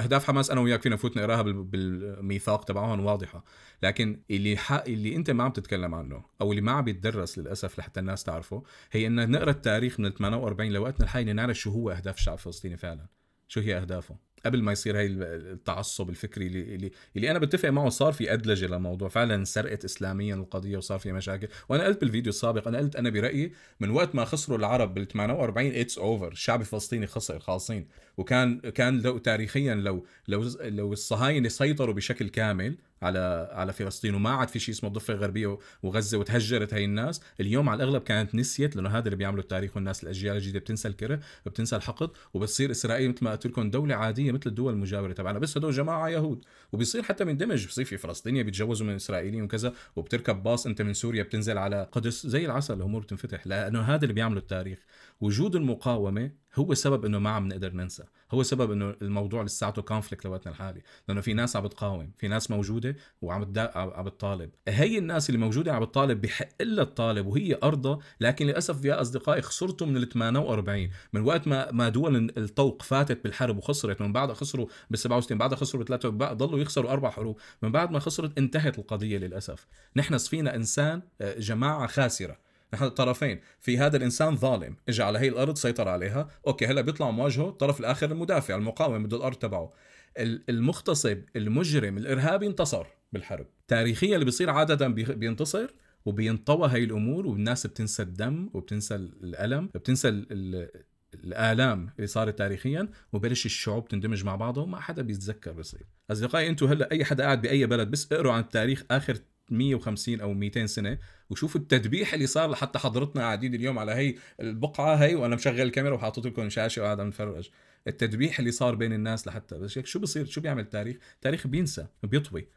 اهداف حماس انا وياك فينا فوت نقراها بالميثاق تبعهم واضحه لكن اللي حق اللي انت ما عم تتكلم عنه او اللي ما عم يتدرس للاسف لحتى الناس تعرفه هي ان نقرا التاريخ من 48 لوقتنا الحالي نعرف شو هو اهداف الشعب الفلسطيني فعلا شو هي اهدافه قبل ما يصير هاي التعصب الفكري اللي, اللي, اللي انا بتفق معه صار في ادلجه للموضوع فعلا سرقت اسلاميا القضيه وصار في مشاكل وانا قلت بالفيديو السابق انا قلت انا برايي من وقت ما خسروا العرب بال 48 اتس اوفر الشعب الفلسطيني خسر خالصين وكان كان لو تاريخيا لو لو لو الصهاينه سيطروا بشكل كامل على على فلسطين وما عاد في شيء اسمه الضفه الغربيه وغزه وتهجرت هاي الناس اليوم على الاغلب كانت نسيت لانه هذا اللي بيعمله التاريخ والناس الاجيال الجديده بتنسى الكره بتنسى الحقد وبتصير اسرائيل مثل ما قلت لكم دوله عاديه مثل الدول المجاوره تبعنا بس هدول جماعه يهود وبيصير حتى مندمج بصير في فلسطينيه بيتجوزوا من اسرائيليين وكذا وبتركب باص انت من سوريا بتنزل على قدس زي العسل الامور بتنفتح لانه هذا اللي بيعمله التاريخ وجود المقاومه هو سبب انه ما عم نقدر ننسى هو سبب انه الموضوع لساته كونفليكت لوقتنا الحالي لانه في ناس عم بتقاوم في ناس موجوده وعم عم بتطالب هي الناس اللي موجوده عم بتطالب بحق لها الطالب وهي ارضى لكن للاسف يا اصدقائي خسرتوا من ال 48 من وقت ما ما دول الطوق فاتت بالحرب وخسرت من بعدها خسروا بال 67 بعدها خسروا بثلاثه ضلوا يخسروا اربع حروب من بعد ما خسرت انتهت القضيه للاسف نحن صفينا انسان آه، جماعه خاسره نحن الطرفين في هذا الانسان ظالم اجى على هي الارض سيطر عليها اوكي هلا بيطلع مواجهه الطرف الاخر المدافع المقاوم بده الارض تبعه المغتصب المجرم الارهابي انتصر بالحرب تاريخيا اللي بيصير عاده بينتصر وبينطوى هاي الامور والناس بتنسى الدم وبتنسى الالم بتنسى الـ الـ الالام اللي صارت تاريخيا وبلش الشعوب تندمج مع بعضها وما حدا بيتذكر بصير اصدقائي انتم هلا اي حدا قاعد باي بلد بس اقروا عن التاريخ اخر 150 او 200 سنه وشوفوا التدبيح اللي صار لحتى حضرتنا قاعدين اليوم على هي البقعه هي وانا مشغل الكاميرا وحاطط لكم شاشه وقاعد عم نتفرج التدبيح اللي صار بين الناس لحتى بس شو بصير شو بيعمل التاريخ التاريخ بينسى بيطوي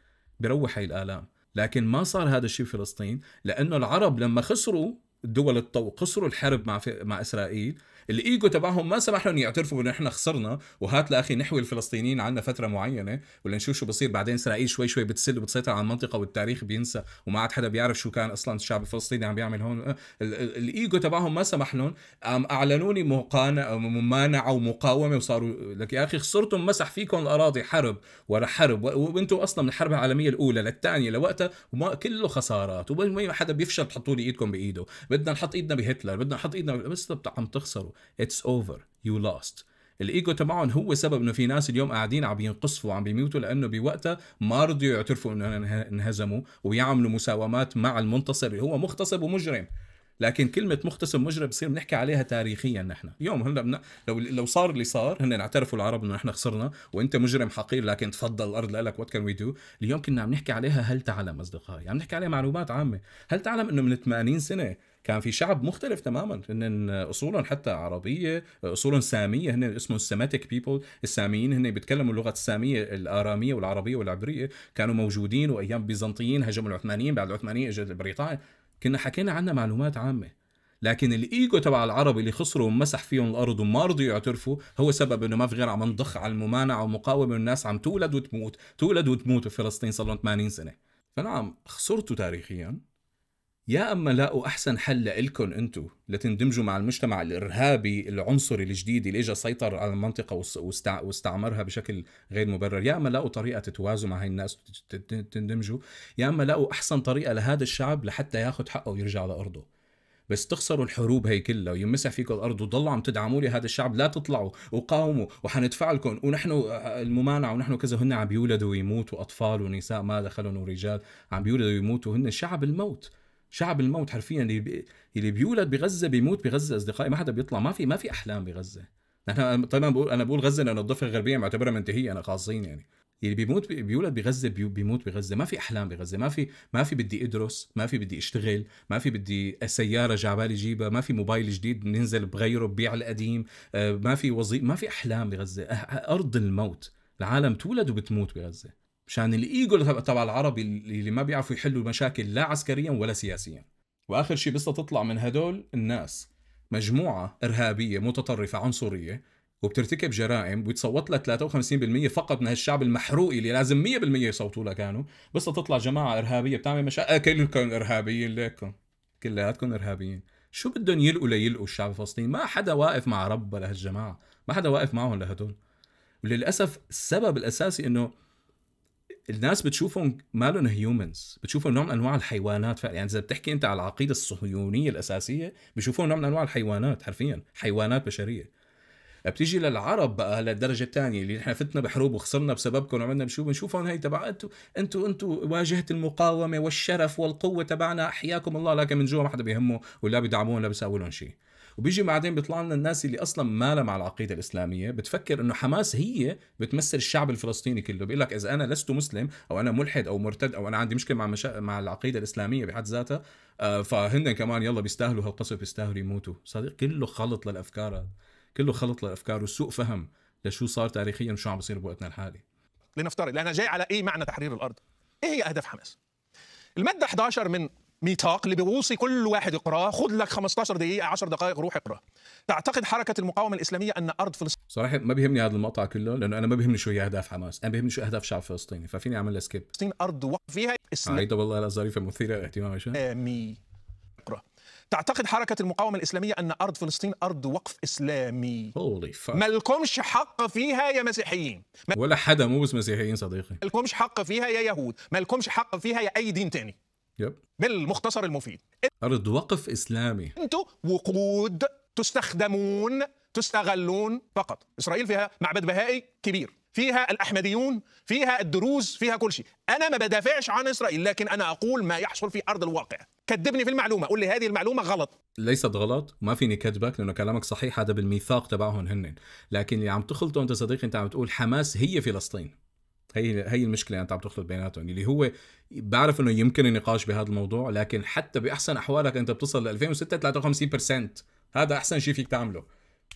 بيروح هي الالام لكن ما صار هذا الشيء بفلسطين لانه العرب لما خسروا دول الطوق خسروا الحرب مع مع اسرائيل الايجو تبعهم ما سمح لهم يعترفوا انه احنا خسرنا وهات لاخي نحوي الفلسطينيين عنا فتره معينه ولنشوف شو بصير بعدين اسرائيل شوي شوي بتسل وبتسيطر على المنطقه والتاريخ بينسى وما عاد حدا بيعرف شو كان اصلا الشعب الفلسطيني عم بيعمل هون أه، الايجو تبعهم ما سمح لهم اعلنوني ممانعه ومقاومه وصاروا لك يا اخي خسرتم مسح فيكم الاراضي حرب ورا حرب وانتم اصلا من الحرب العالميه الاولى للثانيه لوقتها وما كله خسارات وما حدا بيفشل تحطوا لي ايدكم بايده بدنا نحط ايدنا بهتلر بدنا نحط ايدنا بس عم تخسروا اتس اوفر يو لاست الايجو تبعهم هو سبب انه في ناس اليوم قاعدين عم ينقصفوا وعم بيموتوا لانه بوقتها ما رضوا يعترفوا انه انهزموا ويعملوا مساومات مع المنتصر اللي هو مغتصب ومجرم لكن كلمة مغتصب مجرم بصير بنحكي عليها تاريخيا نحن، اليوم هلا بنا... لو لو صار اللي صار هن اعترفوا العرب انه نحن خسرنا وانت مجرم حقير لكن تفضل الارض لك وات كان وي دو، اليوم كنا عم نحكي عليها هل تعلم اصدقائي، عم نحكي عليها معلومات عامة، هل تعلم انه من 80 سنة كان في شعب مختلف تماما هن اصولهم حتى عربيه اصولهم ساميه هن اسمهم السماتيك بيبل الساميين هن بيتكلموا اللغه الساميه الاراميه والعربيه والعبريه كانوا موجودين وايام البيزنطيين هجموا العثمانيين بعد العثمانيين اجت بريطانيا كنا حكينا عنها معلومات عامه لكن الايجو تبع العرب اللي خسروا ومسح فيهم الارض وما رضوا يعترفوا هو سبب انه ما في غير عم نضخ على الممانعه والمقاومه والناس عم تولد وتموت تولد وتموت في فلسطين صار لهم 80 سنه فنعم خسرتوا تاريخيا يا اما لاقوا احسن حل لإلكن انتو لتندمجوا مع المجتمع الارهابي العنصري الجديد اللي اجى سيطر على المنطقه واستعمرها بشكل غير مبرر، يا اما لاقوا طريقه تتوازوا مع هاي الناس تندمجوا، يا اما لاقوا احسن طريقه لهذا الشعب لحتى ياخذ حقه ويرجع لارضه. بس تخسروا الحروب هي كلها ويمسح فيكم الارض وضلوا عم تدعموا لي هذا الشعب لا تطلعوا وقاوموا وحندفع لكم ونحن آه، آه، الممانعه ونحن كذا هن عم بيولدوا ويموتوا اطفال ونساء ما دخلهم ورجال عم بيولدوا ويموتوا هن شعب الموت شعب الموت حرفيا اللي بي... اللي بيولد بغزه بيموت بغزه اصدقائي ما حدا بيطلع ما في ما في احلام بغزه انا طبعا بقول انا بقول غزه لانه الضفه الغربيه معتبرها منتهيه انا خاصين يعني اللي بيموت بيولد بغزه بيموت بغزه ما في احلام بغزه ما في ما في بدي ادرس ما في بدي اشتغل ما في بدي سياره جعبالي جيبها ما في موبايل جديد ننزل بغيره ببيع القديم آه، ما في وظيفه ما في احلام بغزه ارض الموت العالم تولد وبتموت بغزه مشان الايجو تبع العربي اللي ما بيعرفوا يحلوا مشاكل لا عسكريا ولا سياسيا واخر شيء بس تطلع من هدول الناس مجموعه ارهابيه متطرفه عنصريه وبترتكب جرائم ويتصوت لها 53% فقط من هالشعب المحروق اللي لازم 100% يصوتوا لها كانوا بس تطلع جماعه ارهابيه بتعمل مشاكل آه، كلكم ارهابيين ليكم كلياتكم ارهابيين شو بدهم يلقوا ليلقوا الشعب الفلسطيني ما حدا واقف مع رب لهالجماعه ما حدا واقف معهم لهدول وللاسف السبب الاساسي انه الناس بتشوفهم مالهم هيومنز بتشوفهم نوع من انواع الحيوانات فعلا يعني اذا بتحكي انت على العقيده الصهيونيه الاساسيه بشوفهم نوع من انواع الحيوانات حرفيا حيوانات بشريه بتيجي للعرب بقى للدرجه الثانيه اللي نحن فتنا بحروب وخسرنا بسببكم وعملنا بشو بنشوفهم هي تبع انتم انتم انتم واجهه المقاومه والشرف والقوه تبعنا احياكم الله لكن من جوا ما حدا بيهمه ولا بيدعمون ولا بيساوي لهم شيء وبيجي بعدين بيطلع لنا الناس اللي اصلا ما مع العقيده الاسلاميه بتفكر انه حماس هي بتمثل الشعب الفلسطيني كله بيقول لك اذا انا لست مسلم او انا ملحد او مرتد او انا عندي مشكله مع مشا... مع العقيده الاسلاميه بحد ذاتها آه، فهن كمان يلا بيستاهلوا هالقصف بيستاهلوا يموتوا صديق كله خلط للافكار هذا كله خلط للافكار وسوء فهم لشو صار تاريخيا وشو عم بيصير بوقتنا الحالي لنفترض لانه جاي على ايه معنى تحرير الارض ايه هي اهداف حماس الماده 11 من ميثاق اللي بيوصي كل واحد يقراه خد لك 15 دقيقه 10 دقائق روح اقراه تعتقد حركه المقاومه الاسلاميه ان ارض فلسطين صراحه ما بيهمني هذا المقطع كله لانه انا ما بيهمني شو هي اهداف حماس انا بيهمني شو اهداف شعب فلسطيني ففيني اعمل سكيب فلسطين ارض وقف فيها اسلام عايده والله ظريفه مثيره للاهتمام عشان تعتقد حركة المقاومة الإسلامية أن أرض فلسطين أرض وقف إسلامي مالكمش حق فيها يا مسيحيين ولا حدا مو مسيحيين صديقي مالكمش حق فيها يا يهود مالكمش حق فيها يا أي دين تاني يب. بالمختصر المفيد أرض وقف إسلامي أنتم وقود تستخدمون تستغلون فقط إسرائيل فيها معبد بهائي كبير فيها الأحمديون فيها الدروز فيها كل شيء أنا ما بدافعش عن إسرائيل لكن أنا أقول ما يحصل في أرض الواقع كذبني في المعلومة قول لي هذه المعلومة غلط ليست غلط ما فيني كذبك لأنه كلامك صحيح هذا بالميثاق تبعهم هن لكن اللي عم تخلطه أنت صديقي أنت عم تقول حماس هي فلسطين هي هي المشكله يعني انت عم تخلط بيناتهم اللي هو بعرف انه يمكن النقاش بهذا الموضوع لكن حتى باحسن احوالك انت بتصل ل 2006 53% هذا احسن شيء فيك تعمله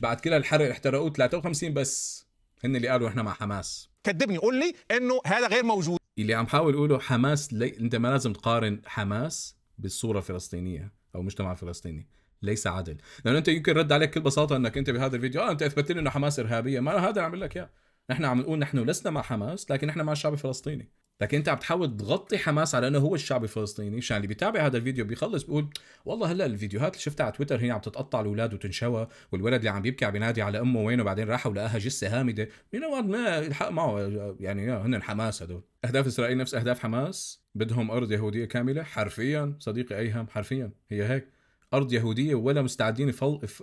بعد كل الحرق اللي احترقوه 53 بس هن اللي قالوا احنا مع حماس كذبني قول لي انه هذا غير موجود اللي عم حاول اقوله حماس لي... انت ما لازم تقارن حماس بالصوره الفلسطينيه او المجتمع الفلسطيني ليس عادل لانه انت يمكن رد عليك بكل بساطه انك انت بهذا الفيديو اه انت اثبت لي انه حماس ارهابيه ما انا هذا عم لك اياه نحن عم نقول نحن لسنا مع حماس لكن نحن مع الشعب الفلسطيني لكن انت عم تحاول تغطي حماس على انه هو الشعب الفلسطيني عشان اللي بيتابع هذا الفيديو بيخلص بيقول والله هلا الفيديوهات اللي شفتها على تويتر هي عم تتقطع الاولاد وتنشوى والولد اللي عم يبكي عم ينادي على امه وينه بعدين راحوا لقاها جثه هامده من ما الحق معه يعني هن حماس هدول اهداف اسرائيل نفس اهداف حماس بدهم ارض يهوديه كامله حرفيا صديقي ايهم حرفيا هي هيك ارض يهوديه ولا مستعدين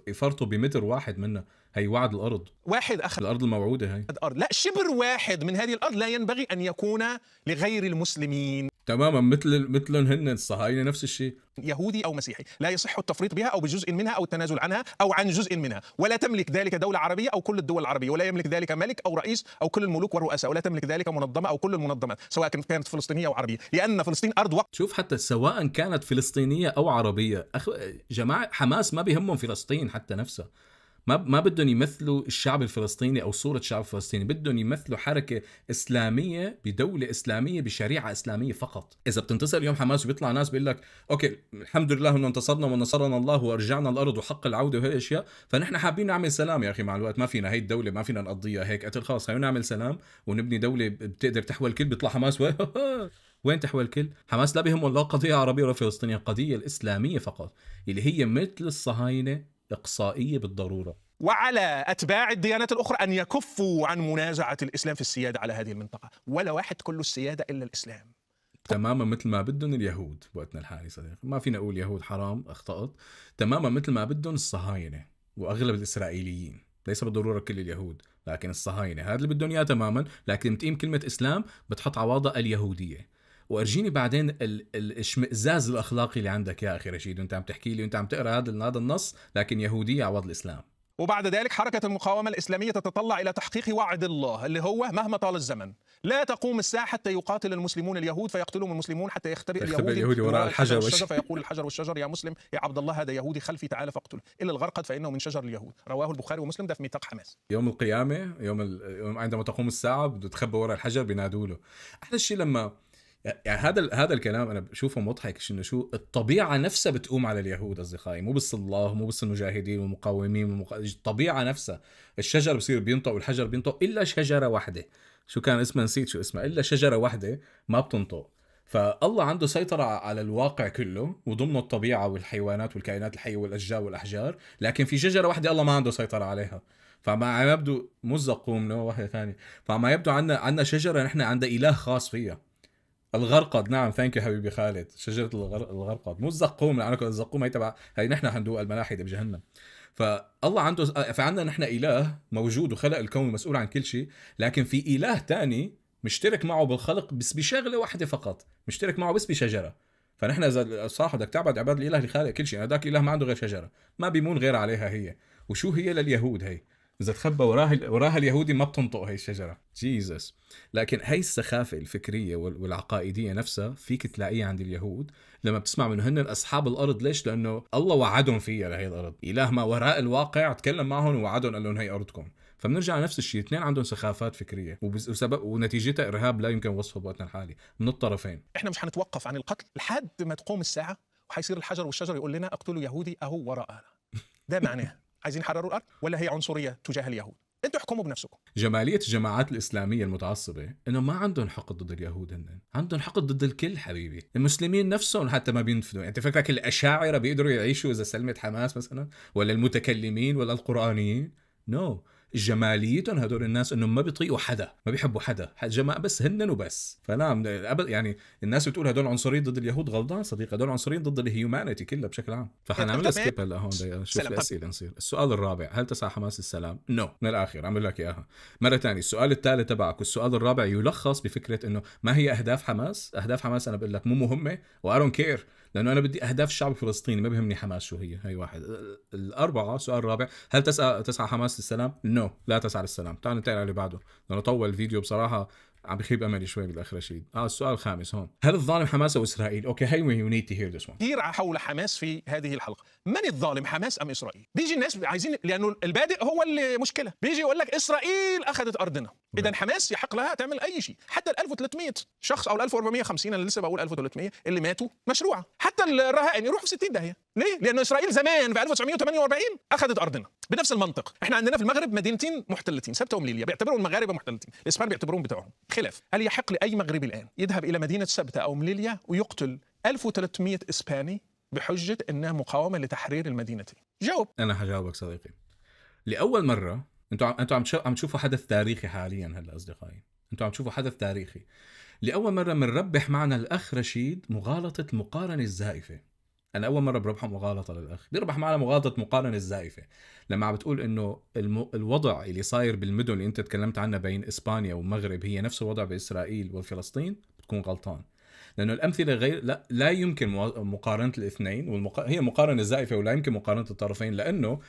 يفرطوا بمتر واحد منها هي وعد الأرض واحد أخذ الأرض الموعودة هي الأرض لا شبر واحد من هذه الأرض لا ينبغي أن يكون لغير المسلمين تماما مثل مثلهم هن الصهاينه نفس الشيء يهودي او مسيحي لا يصح التفريط بها او بجزء منها او التنازل عنها او عن جزء منها ولا تملك ذلك دوله عربيه او كل الدول العربيه ولا يملك ذلك ملك او رئيس او كل الملوك والرؤساء ولا تملك ذلك منظمه او كل المنظمات سواء كانت فلسطينيه او عربيه لان فلسطين ارض وقت شوف حتى سواء كانت فلسطينيه او عربيه أخ... جماعه حماس ما بيهمهم فلسطين حتى نفسها ما ما بدهم يمثلوا الشعب الفلسطيني او صوره الشعب الفلسطيني بدهم يمثلوا حركه اسلاميه بدوله اسلاميه بشريعه اسلاميه فقط اذا بتنتصر اليوم حماس وبيطلع ناس بيقول لك اوكي الحمد لله انه انتصرنا ونصرنا الله ورجعنا الارض وحق العوده وهي الاشياء فنحن حابين نعمل سلام يا اخي مع الوقت ما فينا هي الدوله ما فينا نقضيها هيك قتل خلص خلينا نعمل سلام ونبني دوله بتقدر تحول الكل بيطلع حماس و... [laughs] وين تحول الكل؟ حماس لا بهم ولا قضية عربية ولا فلسطينية، القضية الإسلامية فقط، اللي هي مثل الصهاينة إقصائية بالضرورة وعلى أتباع الديانات الأخرى أن يكفوا عن منازعة الإسلام في السيادة على هذه المنطقة ولا واحد كله السيادة إلا الإسلام تماما مثل ما بدهم اليهود بوقتنا الحالي صدق ما فينا أقول يهود حرام أخطأت تماما مثل ما بدهم الصهاينة وأغلب الإسرائيليين ليس بالضروره كل اليهود لكن الصهاينه هذا اللي بدهم اياه تماما لكن بتقيم كلمه اسلام بتحط عواضه اليهوديه وارجيني بعدين الاشمئزاز الاخلاقي اللي عندك يا اخي رشيد وانت عم تحكي لي وانت عم تقرا هذا هذا النص لكن يهوديه عوض الاسلام وبعد ذلك حركة المقاومة الإسلامية تتطلع إلى تحقيق وعد الله اللي هو مهما طال الزمن لا تقوم الساعة حتى يقاتل المسلمون اليهود فيقتلهم المسلمون حتى يختبئ اليهودي, اليهودي وراء الحجر والشجر فيقول الحجر والشجر يا مسلم يا عبد الله هذا يهودي خلفي تعال فاقتله إلا الغرقد فإنه من شجر اليهود رواه البخاري ومسلم ده في ميثاق حماس يوم القيامة يوم, ال... يوم عندما تقوم الساعة بده تخبى وراء الحجر بينادوا له أحلى شيء لما يعني هذا هذا الكلام انا بشوفه مضحك انه شو الطبيعه نفسها بتقوم على اليهود اصدقائي مو بس الله مو بس المجاهدين والمقاومين الطبيعه نفسها الشجر بصير بينطق والحجر بينطق الا شجره واحده شو كان اسمها نسيت شو اسمها الا شجره واحده ما بتنطق فالله عنده سيطرة على الواقع كله وضمنه الطبيعة والحيوانات والكائنات الحية والأشجار والأحجار لكن في شجرة واحدة الله ما عنده سيطرة عليها فما يبدو مزقوم قومنا واحدة ثانية فما يبدو عندنا عندنا شجرة نحن عندنا إله خاص فيها الغرقد نعم ثانك يو حبيبي خالد شجره الغر... الغرقد مو الزقوم لانكم الزقوم هي تبع هي نحن حندوق الملاحده بجهنم فالله عنده فعندنا نحن اله موجود وخلق الكون مسؤول عن كل شيء لكن في اله تاني مشترك معه بالخلق بس بشغله واحده فقط مشترك معه بس بشجره فنحن اذا صح بدك تعبد عباد الاله اللي خالق كل شيء هذاك الاله ما عنده غير شجره ما بيمون غير عليها هي وشو هي لليهود هي اذا تخبى وراها وراها اليهودي ما بتنطق هي الشجره جيزس لكن هي السخافه الفكريه والعقائديه نفسها فيك تلاقيها عند اليهود لما بتسمع من هن اصحاب الارض ليش لانه الله وعدهم فيها لهي الارض اله ما وراء الواقع تكلم معهم ووعدهم قال لهم هي ارضكم فبنرجع نفس الشيء اثنين عندهم سخافات فكريه وسبب ونتيجتها ارهاب لا يمكن وصفه بوقتنا الحالي من الطرفين احنا مش حنتوقف عن القتل لحد ما تقوم الساعه وحيصير الحجر والشجر يقول لنا اقتلوا يهودي اهو وراءنا ده معناه عايزين يحرروا الارض ولا هي عنصريه تجاه اليهود انتوا احكموا بنفسكم جماليه الجماعات الاسلاميه المتعصبه انه ما عندهم حق ضد اليهود هن عندهم حق ضد الكل حبيبي المسلمين نفسهم حتى ما بينفذوا انت فكرك الاشاعره بيقدروا يعيشوا اذا سلمت حماس مثلا ولا المتكلمين ولا القرانيين نو no. جماليتهم هدول الناس انهم ما بيطيقوا حدا ما بيحبوا حدا جماعه بس هنن وبس فنعم يعني الناس بتقول هدول عنصريين ضد اليهود غلطان صديقي هدول عنصريين ضد الهيومانيتي كلها بشكل عام فحنعمل سكيب هلا هون شوف الاسئله نصير السؤال الرابع هل تسعى حماس السلام نو no. من الاخر عمل لك اياها مره ثانيه السؤال الثالث تبعك والسؤال الرابع يلخص بفكره انه ما هي اهداف حماس اهداف حماس انا بقول لك مو مهمه وارون كير لانه انا بدي اهداف الشعب الفلسطيني ما بيهمني حماس شو هي هي واحد الاربعه سؤال رابع هل تسعى تسعى حماس للسلام؟ نو no. لا تسعى للسلام تعال ننتقل على اللي بعده لانه طول الفيديو بصراحه عم بخيب املي شوي بالاخر رشيد اه السؤال الخامس هون هل الظالم حماس او اسرائيل اوكي هي وي نيد تو هير ذس وان كثير حول حماس في هذه الحلقه من الظالم حماس ام اسرائيل بيجي الناس عايزين لانه البادئ هو اللي مشكله بيجي يقول لك اسرائيل اخذت ارضنا اذا حماس يحق لها تعمل اي شيء حتى ال 1300 شخص او ال 1450 انا لسه بقول 1300 اللي ماتوا مشروعه حتى الرهائن يروحوا في 60 داهيه ليه لانه اسرائيل زمان في 1948 اخذت ارضنا بنفس المنطق احنا عندنا في المغرب مدينتين محتلتين سبته ومليليا بيعتبروا المغاربه محتلتين الاسبان بيعتبروهم بتوعهم خلاف هل يحق لأي مغربي الآن يذهب إلى مدينة سبتة أو مليليا ويقتل 1300 إسباني بحجة أنها مقاومة لتحرير المدينة جاوب أنا هجاوبك صديقي لأول مرة أنتوا عم أنتوا عم تشوفوا حدث تاريخي حاليا هلا أصدقائي أنتوا عم تشوفوا حدث تاريخي لأول مرة بنربح معنا الأخ رشيد مغالطة المقارنة الزائفة انا اول مره بربح مغالطه للاخ بيربح معنا مغالطه مقارنه الزائفه لما عم بتقول انه المو... الوضع اللي صاير بالمدن اللي انت تكلمت عنها بين اسبانيا والمغرب هي نفس الوضع باسرائيل وفلسطين بتكون غلطان لانه الامثله غير لا لا يمكن مقارنه الاثنين والمق... هي مقارنه زائفه ولا يمكن مقارنه الطرفين لانه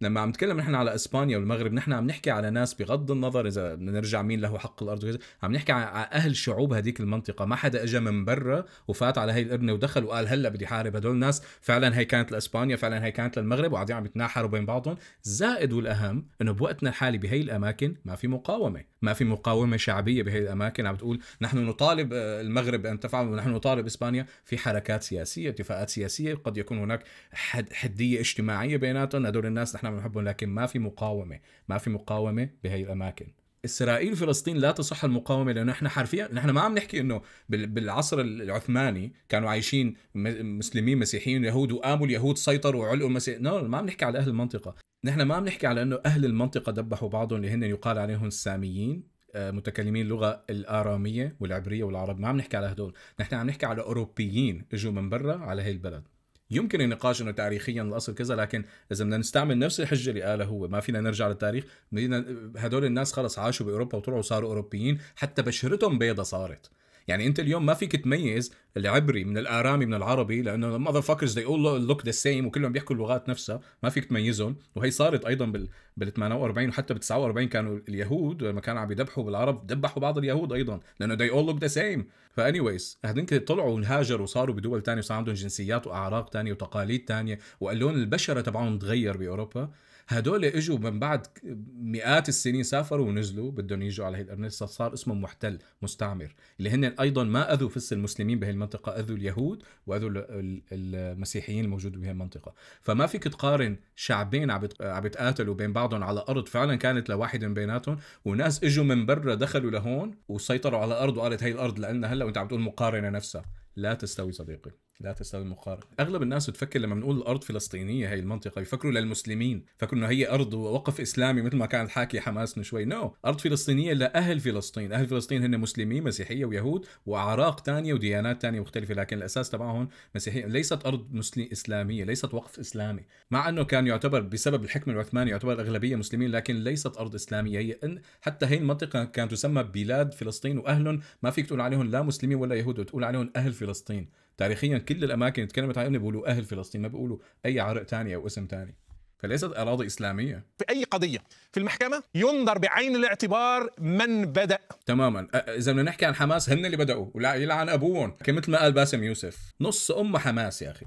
لما عم نتكلم نحن على اسبانيا والمغرب نحن عم نحكي على ناس بغض النظر اذا نرجع مين له حق الارض وكذا عم نحكي على اهل شعوب هذيك المنطقه ما حدا اجى من برا وفات على هي الابنه ودخل وقال هلا بدي حارب هدول الناس فعلا هي كانت لاسبانيا فعلا هي كانت للمغرب وقاعدين عم يتناحروا بين بعضهم زائد والاهم انه بوقتنا الحالي بهي الاماكن ما في مقاومه ما في مقاومه شعبيه بهي الاماكن عم بتقول نحن نطالب آه، المغرب ان تفعل ونحن نطالب اسبانيا في حركات سياسيه اتفاقات سياسيه قد يكون هناك حد حديه اجتماعيه بيناتهم هدول الناس نحن بنحبهم لكن ما في مقاومه ما في مقاومه بهي الاماكن اسرائيل وفلسطين لا تصح المقاومه لانه احنا حرفيا نحن ما عم نحكي انه بالعصر العثماني كانوا عايشين مسلمين مسيحيين يهود وقاموا اليهود سيطروا وعلقوا المسيح نو ما عم نحكي على اهل المنطقه نحن ما عم نحكي على انه اهل المنطقه ذبحوا بعضهم اللي هن يقال عليهم الساميين آه، متكلمين اللغة الآرامية والعبرية والعرب ما عم نحكي على هدول نحن عم نحكي على أوروبيين اجوا من برا على هي البلد يمكن النقاش انه تاريخيا الاصل كذا لكن اذا بدنا نستعمل نفس الحجه اللي قالها هو ما فينا نرجع للتاريخ هدول الناس خلص عاشوا باوروبا وطلعوا صاروا اوروبيين حتى بشرتهم بيضة صارت يعني انت اليوم ما فيك تميز العبري من الارامي من العربي لانه ماذر فاكرز ذي اول لوك ذا سيم وكلهم بيحكوا اللغات نفسها ما فيك تميزهم وهي صارت ايضا بال بال 48 وحتى بال 49 كانوا اليهود لما كانوا عم يذبحوا بالعرب ذبحوا بعض اليهود ايضا لانه اول لوك ذا سيم فاني ويز هذنك طلعوا وهاجروا وصاروا بدول ثانيه وصار عندهم جنسيات واعراق ثانيه وتقاليد ثانيه واللون البشره تبعهم تغير باوروبا هدول اجوا من بعد مئات السنين سافروا ونزلوا بدهم يجوا على هي الارض صار اسمهم محتل مستعمر اللي هن ايضا ما اذوا فس المسلمين بهي المنطقه اذوا اليهود واذوا المسيحيين الموجودين بهي المنطقه فما فيك تقارن شعبين عم يتقاتلوا بين بعضهم على ارض فعلا كانت لواحد من بيناتهم وناس اجوا من برا دخلوا لهون وسيطروا على الارض وقالت هي الارض لنا هلا وانت عم تقول مقارنه نفسها لا تستوي صديقي لا تستخدم المقارنه اغلب الناس تفكر لما بنقول الارض فلسطينيه هي المنطقه يفكروا للمسلمين فكروا انه هي ارض ووقف اسلامي مثل ما كانت الحاكي حماس من شوي نو no. ارض فلسطينيه لاهل فلسطين اهل فلسطين هن مسلمين مسيحيه ويهود واعراق ثانيه وديانات ثانيه مختلفه لكن الاساس تبعهم مسيحيه ليست ارض مسلم اسلاميه ليست وقف اسلامي مع انه كان يعتبر بسبب الحكم العثماني يعتبر الاغلبيه مسلمين لكن ليست ارض اسلاميه هي إن حتى هي المنطقه كانت تسمى بلاد فلسطين واهلهم ما فيك تقول عليهم لا مسلمين ولا يهود تقول عليهم اهل فلسطين تاريخيا كل الاماكن اللي تكلمت عنها بيقولوا اهل فلسطين ما بيقولوا اي عرق ثاني او اسم ثاني فليست اراضي اسلاميه في اي قضيه في المحكمه ينظر بعين الاعتبار من بدا تماما اذا بدنا نحكي عن حماس هن اللي بداوا ولا يلعن ابوهم مثل ما قال باسم يوسف نص ام حماس يا اخي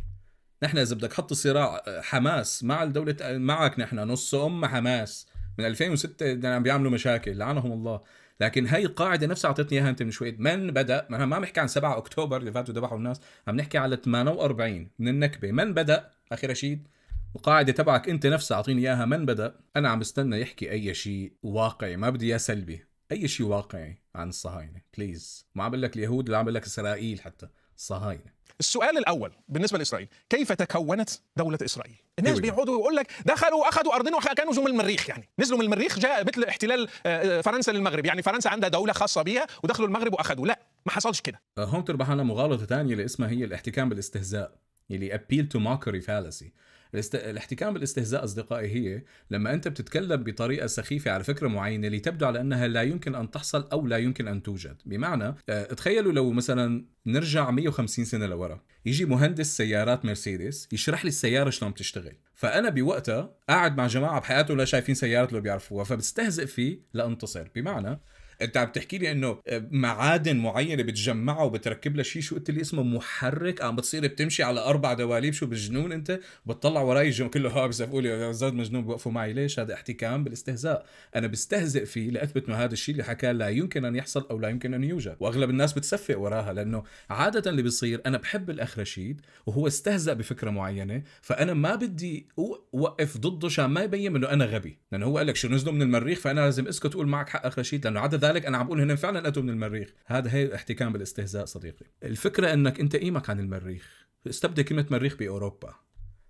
نحن اذا بدك تحط الصراع حماس مع الدوله معك نحن نص ام حماس من 2006 عم يعني بيعملوا مشاكل لعنهم الله لكن هي القاعده نفسها اعطتني اياها انت من شوي من بدا ما انا ما عم نحكي عن 7 اكتوبر اللي فاتوا ذبحوا الناس عم نحكي على 48 من النكبه من بدا اخي رشيد القاعدة تبعك أنت نفسها أعطيني إياها من بدأ أنا عم بستنى يحكي أي شيء واقعي ما بدي إياه سلبي أي شيء واقعي عن الصهاينة بليز ما عم بقول لك اليهود ولا عم بقول لك إسرائيل حتى الصهاينة السؤال الاول بالنسبه لاسرائيل كيف تكونت دوله اسرائيل الناس بيقعدوا يقول لك دخلوا اخذوا ارضنا وكانوا زوم المريخ يعني نزلوا من المريخ جاء مثل احتلال آه، آه، فرنسا للمغرب يعني فرنسا عندها دوله خاصه بيها ودخلوا المغرب واخذوا لا ما حصلش كده هون تربح لنا مغالطه ثانيه اللي اسمها هي الاحتكام بالاستهزاء اللي appeal to mockery fallacy الاست... الاحتكام بالاستهزاء أصدقائي هي لما أنت بتتكلم بطريقة سخيفة على فكرة معينة لتبدو على أنها لا يمكن أن تحصل أو لا يمكن أن توجد بمعنى آه، تخيلوا لو مثلا نرجع 150 سنة لورا يجي مهندس سيارات مرسيدس يشرح لي السيارة شلون بتشتغل فانا بوقتها قاعد مع جماعه بحياته لا شايفين سيارته اللي بيعرفوها فبستهزئ فيه لانتصر بمعنى انت عم تحكي لي انه آه، معادن معينه بتجمعها وبتركب لها شيء شو قلت لي اسمه محرك عم بتصير بتمشي على اربع دواليب شو بالجنون انت بتطلع وراي جم كله ها بقول يا زاد مجنون بوقفوا معي ليش هذا احتكام بالاستهزاء انا بستهزئ فيه لاثبت انه هذا الشيء اللي حكاه لا يمكن ان يحصل او لا يمكن ان يوجد واغلب الناس بتصفق وراها لانه عاده اللي بيصير انا بحب الاخ رشيد وهو استهزأ بفكره معينه فانا ما بدي وقف ضده عشان ما يبين انه انا غبي لانه هو قال لك شو نزلوا من المريخ فانا لازم اسكت وقول معك حقك رشيد لانه عدا ذلك انا عم بقول هن فعلا اتوا من المريخ هذا هي احتكام بالاستهزاء صديقي الفكره انك انت قيمك إيه عن المريخ استبدل كلمه مريخ باوروبا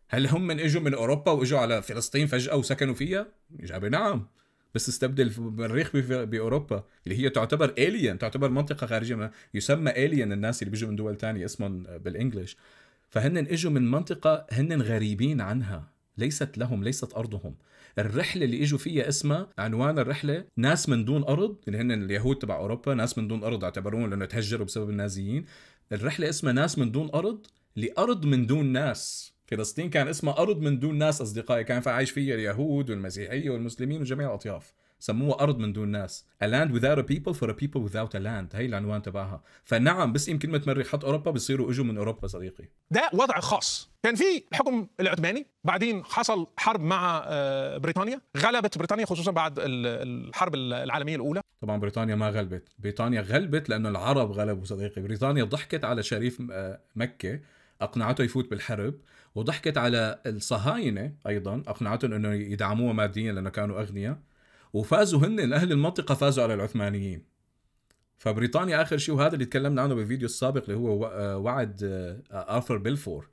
هل هم من اجوا من اوروبا واجوا على فلسطين فجاه وسكنوا فيها اجابه نعم بس استبدل المريخ باوروبا اللي هي تعتبر الين تعتبر منطقه خارجيه ما يسمى الين الناس اللي بيجوا من دول ثانيه اسمهم بالانجلش فهن اجوا من منطقه هن غريبين عنها ليست لهم ليست ارضهم الرحله اللي اجوا فيها اسمها عنوان الرحله ناس من دون ارض اللي يعني هن اليهود تبع اوروبا ناس من دون ارض اعتبروهم لانه تهجروا بسبب النازيين الرحله اسمها ناس من دون ارض لارض من دون ناس فلسطين كان اسمها ارض من دون ناس اصدقائي كان فعايش فيها اليهود والمسيحيه والمسلمين وجميع الاطياف سموها ارض من دون ناس a land without a people for a people without a land هي العنوان تبعها فنعم بس كلمه مريخ حط اوروبا بيصيروا اجوا من اوروبا صديقي ده وضع خاص كان في الحكم العثماني بعدين حصل حرب مع آه، بريطانيا غلبت بريطانيا خصوصا بعد الحرب العالميه الاولى طبعا بريطانيا ما غلبت بريطانيا غلبت لانه العرب غلبوا صديقي بريطانيا ضحكت على شريف آه، مكه اقنعته يفوت بالحرب وضحكت على الصهاينه ايضا اقنعتهم انه يدعموها ماديا لانه كانوا اغنياء وفازوا هن اهل المنطقه فازوا على العثمانيين فبريطانيا اخر شيء وهذا اللي تكلمنا عنه بالفيديو السابق اللي هو آه، وعد آه، ارثر بيلفور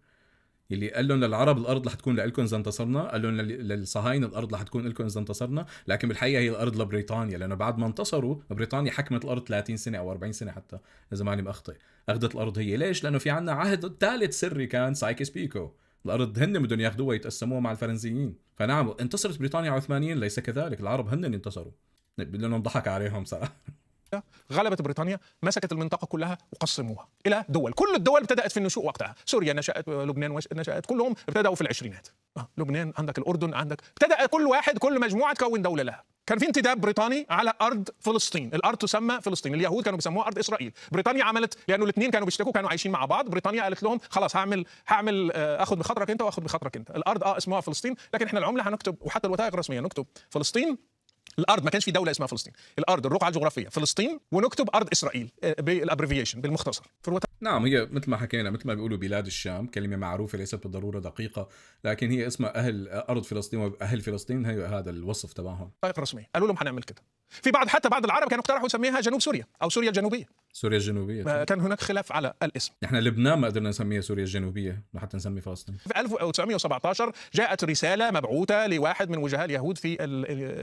اللي قال لهم للعرب الارض رح تكون لكم اذا انتصرنا، قال لهم للصهاينه الارض رح تكون لكم اذا انتصرنا، لكن بالحقيقه هي الارض لبريطانيا لانه بعد ما انتصروا بريطانيا حكمت الارض 30 سنه او 40 سنه حتى اذا ماني مخطئ، اخذت الارض هي ليش؟ لانه في عندنا عهد ثالث سري كان سايكس بيكو الارض هن بدهم ياخذوها يتقسموها مع الفرنسيين فنعم انتصرت بريطانيا على العثمانيين ليس كذلك العرب هن انتصروا بدنا ضحك عليهم صراحه [laughs] غلبت بريطانيا مسكت المنطقه كلها وقسموها الى دول كل الدول ابتدات في النشوء وقتها سوريا نشات لبنان نشات كلهم ابتداوا في العشرينات آه، لبنان عندك الاردن عندك ابتدا كل واحد كل مجموعه تكون دوله لها كان في انتداب بريطاني على ارض فلسطين الارض تسمى فلسطين اليهود كانوا بيسموها ارض اسرائيل بريطانيا عملت لانه الاثنين كانوا بيشتكوا كانوا عايشين مع بعض بريطانيا قالت لهم خلاص هعمل هعمل آه، اخد بخاطرك انت واخد بخاطرك انت الارض اه اسمها فلسطين لكن احنا العمله هنكتب وحتى الوثائق الرسميه نكتب فلسطين الارض ما كانش في دوله اسمها فلسطين الارض الرقعه الجغرافيه فلسطين ونكتب ارض اسرائيل آه، بالابريفيشن بالمختصر في نعم هي مثل ما حكينا مثل ما بيقولوا بلاد الشام كلمه معروفه ليست بالضروره دقيقه لكن هي اسمها اهل ارض فلسطين واهل فلسطين هي هذا الوصف تبعهم طيب رسميه قالوا لهم حنعمل كده في بعض حتى بعض العرب كانوا اقترحوا يسميها جنوب سوريا او سوريا الجنوبيه سوريا الجنوبيه طيب. كان هناك خلاف على الاسم نحن لبنان ما قدرنا نسميها سوريا الجنوبيه لحتى نسمي فلسطين في 1917 جاءت رساله مبعوثه لواحد من وجهاء اليهود في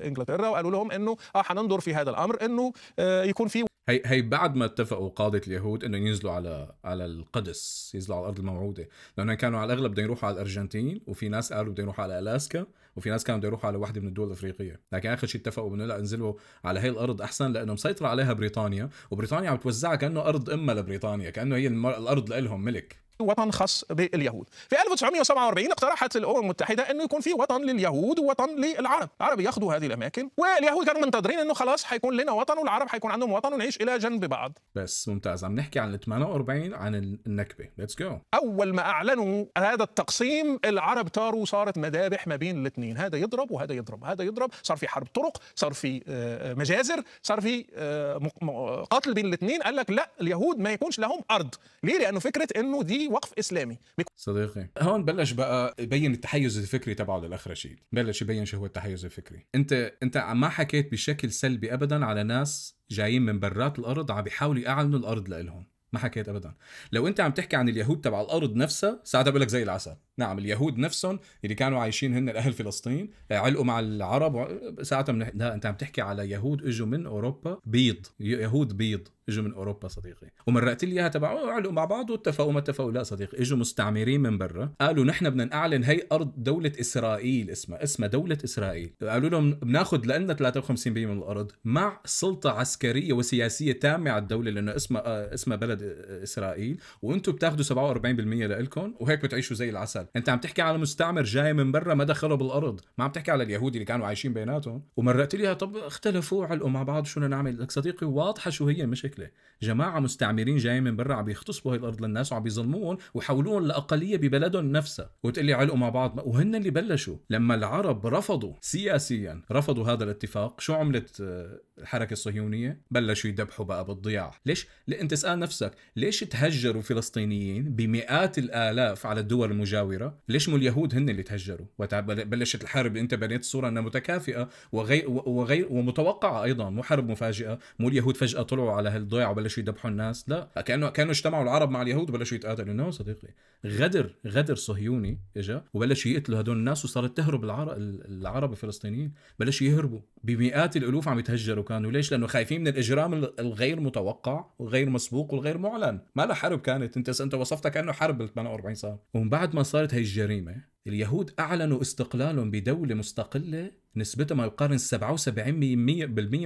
انجلترا قالوا لهم انه اه حننظر في هذا الامر انه آه يكون في هي هي بعد ما اتفقوا قاده اليهود انه ينزلوا على على القدس ينزلوا على الارض الموعوده لانه كانوا على الاغلب بدهم يروحوا على الارجنتين وفي ناس قالوا بدهم يروحوا على الاسكا وفي ناس كانوا بدهم يروحوا على وحده من الدول الافريقيه لكن اخر شيء اتفقوا انه لا انزلوا على هي الارض احسن لانه مسيطره عليها بريطانيا وبريطانيا عم توزعها كانه ارض امها لبريطانيا كانه هي الارض لهم ملك وطن خاص باليهود في 1947 اقترحت الامم المتحده انه يكون في وطن لليهود ووطن للعرب العرب ياخذوا هذه الاماكن واليهود كانوا منتظرين انه خلاص حيكون لنا وطن والعرب حيكون عندهم وطن ونعيش الى جنب بعض بس ممتاز عم نحكي عن 48 عن النكبه ليتس جو اول ما اعلنوا هذا التقسيم العرب طاروا صارت مذابح ما بين الاثنين هذا يضرب وهذا يضرب هذا يضرب صار في حرب طرق صار في آه، مجازر صار في آه، قتل بين الاثنين قال لك لا اليهود ما يكونش لهم ارض ليه لانه فكره انه دي وقف اسلامي صديقي هون بلش بقى يبين التحيز الفكري تبعه للاخ رشيد بلش يبين شو هو التحيز الفكري انت انت ما حكيت بشكل سلبي ابدا على ناس جايين من برات الارض عم بيحاولوا يعلنوا الارض لإلهم ما حكيت ابدا لو انت عم تحكي عن اليهود تبع الارض نفسها ساعتها بقول لك زي العسل نعم اليهود نفسهم اللي كانوا عايشين هن اهل فلسطين علقوا مع العرب ساعتها من... لا انت عم تحكي على يهود اجوا من اوروبا بيض يهود بيض اجوا من اوروبا صديقي ومرقت لي اياها تبع علقوا مع بعض واتفقوا ما اتفقوا لا صديقي اجوا مستعمرين من برا قالوا نحن بدنا نعلن هي ارض دوله اسرائيل اسمها اسمها دوله اسرائيل قالوا لهم بناخذ لنا 53% من الارض مع سلطه عسكريه وسياسيه تامه على الدوله لانه اسمها آه، اسمها بلد بلد اسرائيل وانتم بتاخذوا 47% لإلكم وهيك بتعيشوا زي العسل انت عم تحكي على مستعمر جاي من برا ما دخله بالارض ما عم تحكي على اليهود اللي كانوا عايشين بيناتهم ومرقت لي طب اختلفوا علقوا مع بعض شو نعمل لك صديقي واضحه شو هي المشكله جماعه مستعمرين جاي من برا عم يغتصبوا هي الارض للناس وعم يظلموهم ويحولوهم لاقليه ببلدهم نفسها وتقلي علقوا مع بعض وهن اللي بلشوا لما العرب رفضوا سياسيا رفضوا هذا الاتفاق شو عملت آه، الحركة الصهيونية بلشوا يدبحوا بقى بالضياع ليش؟ انت اسأل نفسك ليش تهجروا فلسطينيين بمئات الآلاف على الدول المجاورة ليش مو اليهود هن اللي تهجروا وقت بلشت الحرب انت بنيت صورة انها متكافئة وغير, وغير ومتوقعة ايضا مو حرب مفاجئة مو اليهود فجأة طلعوا على هالضياع وبلشوا يدبحوا الناس لا كانه كانوا اجتمعوا العرب مع اليهود وبلشوا يتقاتلوا نو صديقي غدر غدر صهيوني إجا وبلشوا يقتلوا هدول الناس وصارت تهرب العرب العرب الفلسطينيين بلشوا يهربوا بمئات الالوف عم يتهجروا كانوا ليش لانه خايفين من الاجرام الغير متوقع والغير مسبوق والغير معلن ما لها حرب كانت انت انت وصفتها كانه حرب ال 48 صار ومن بعد ما صارت هي الجريمه اليهود اعلنوا استقلالهم بدوله مستقله نسبتها ما يقارن 77%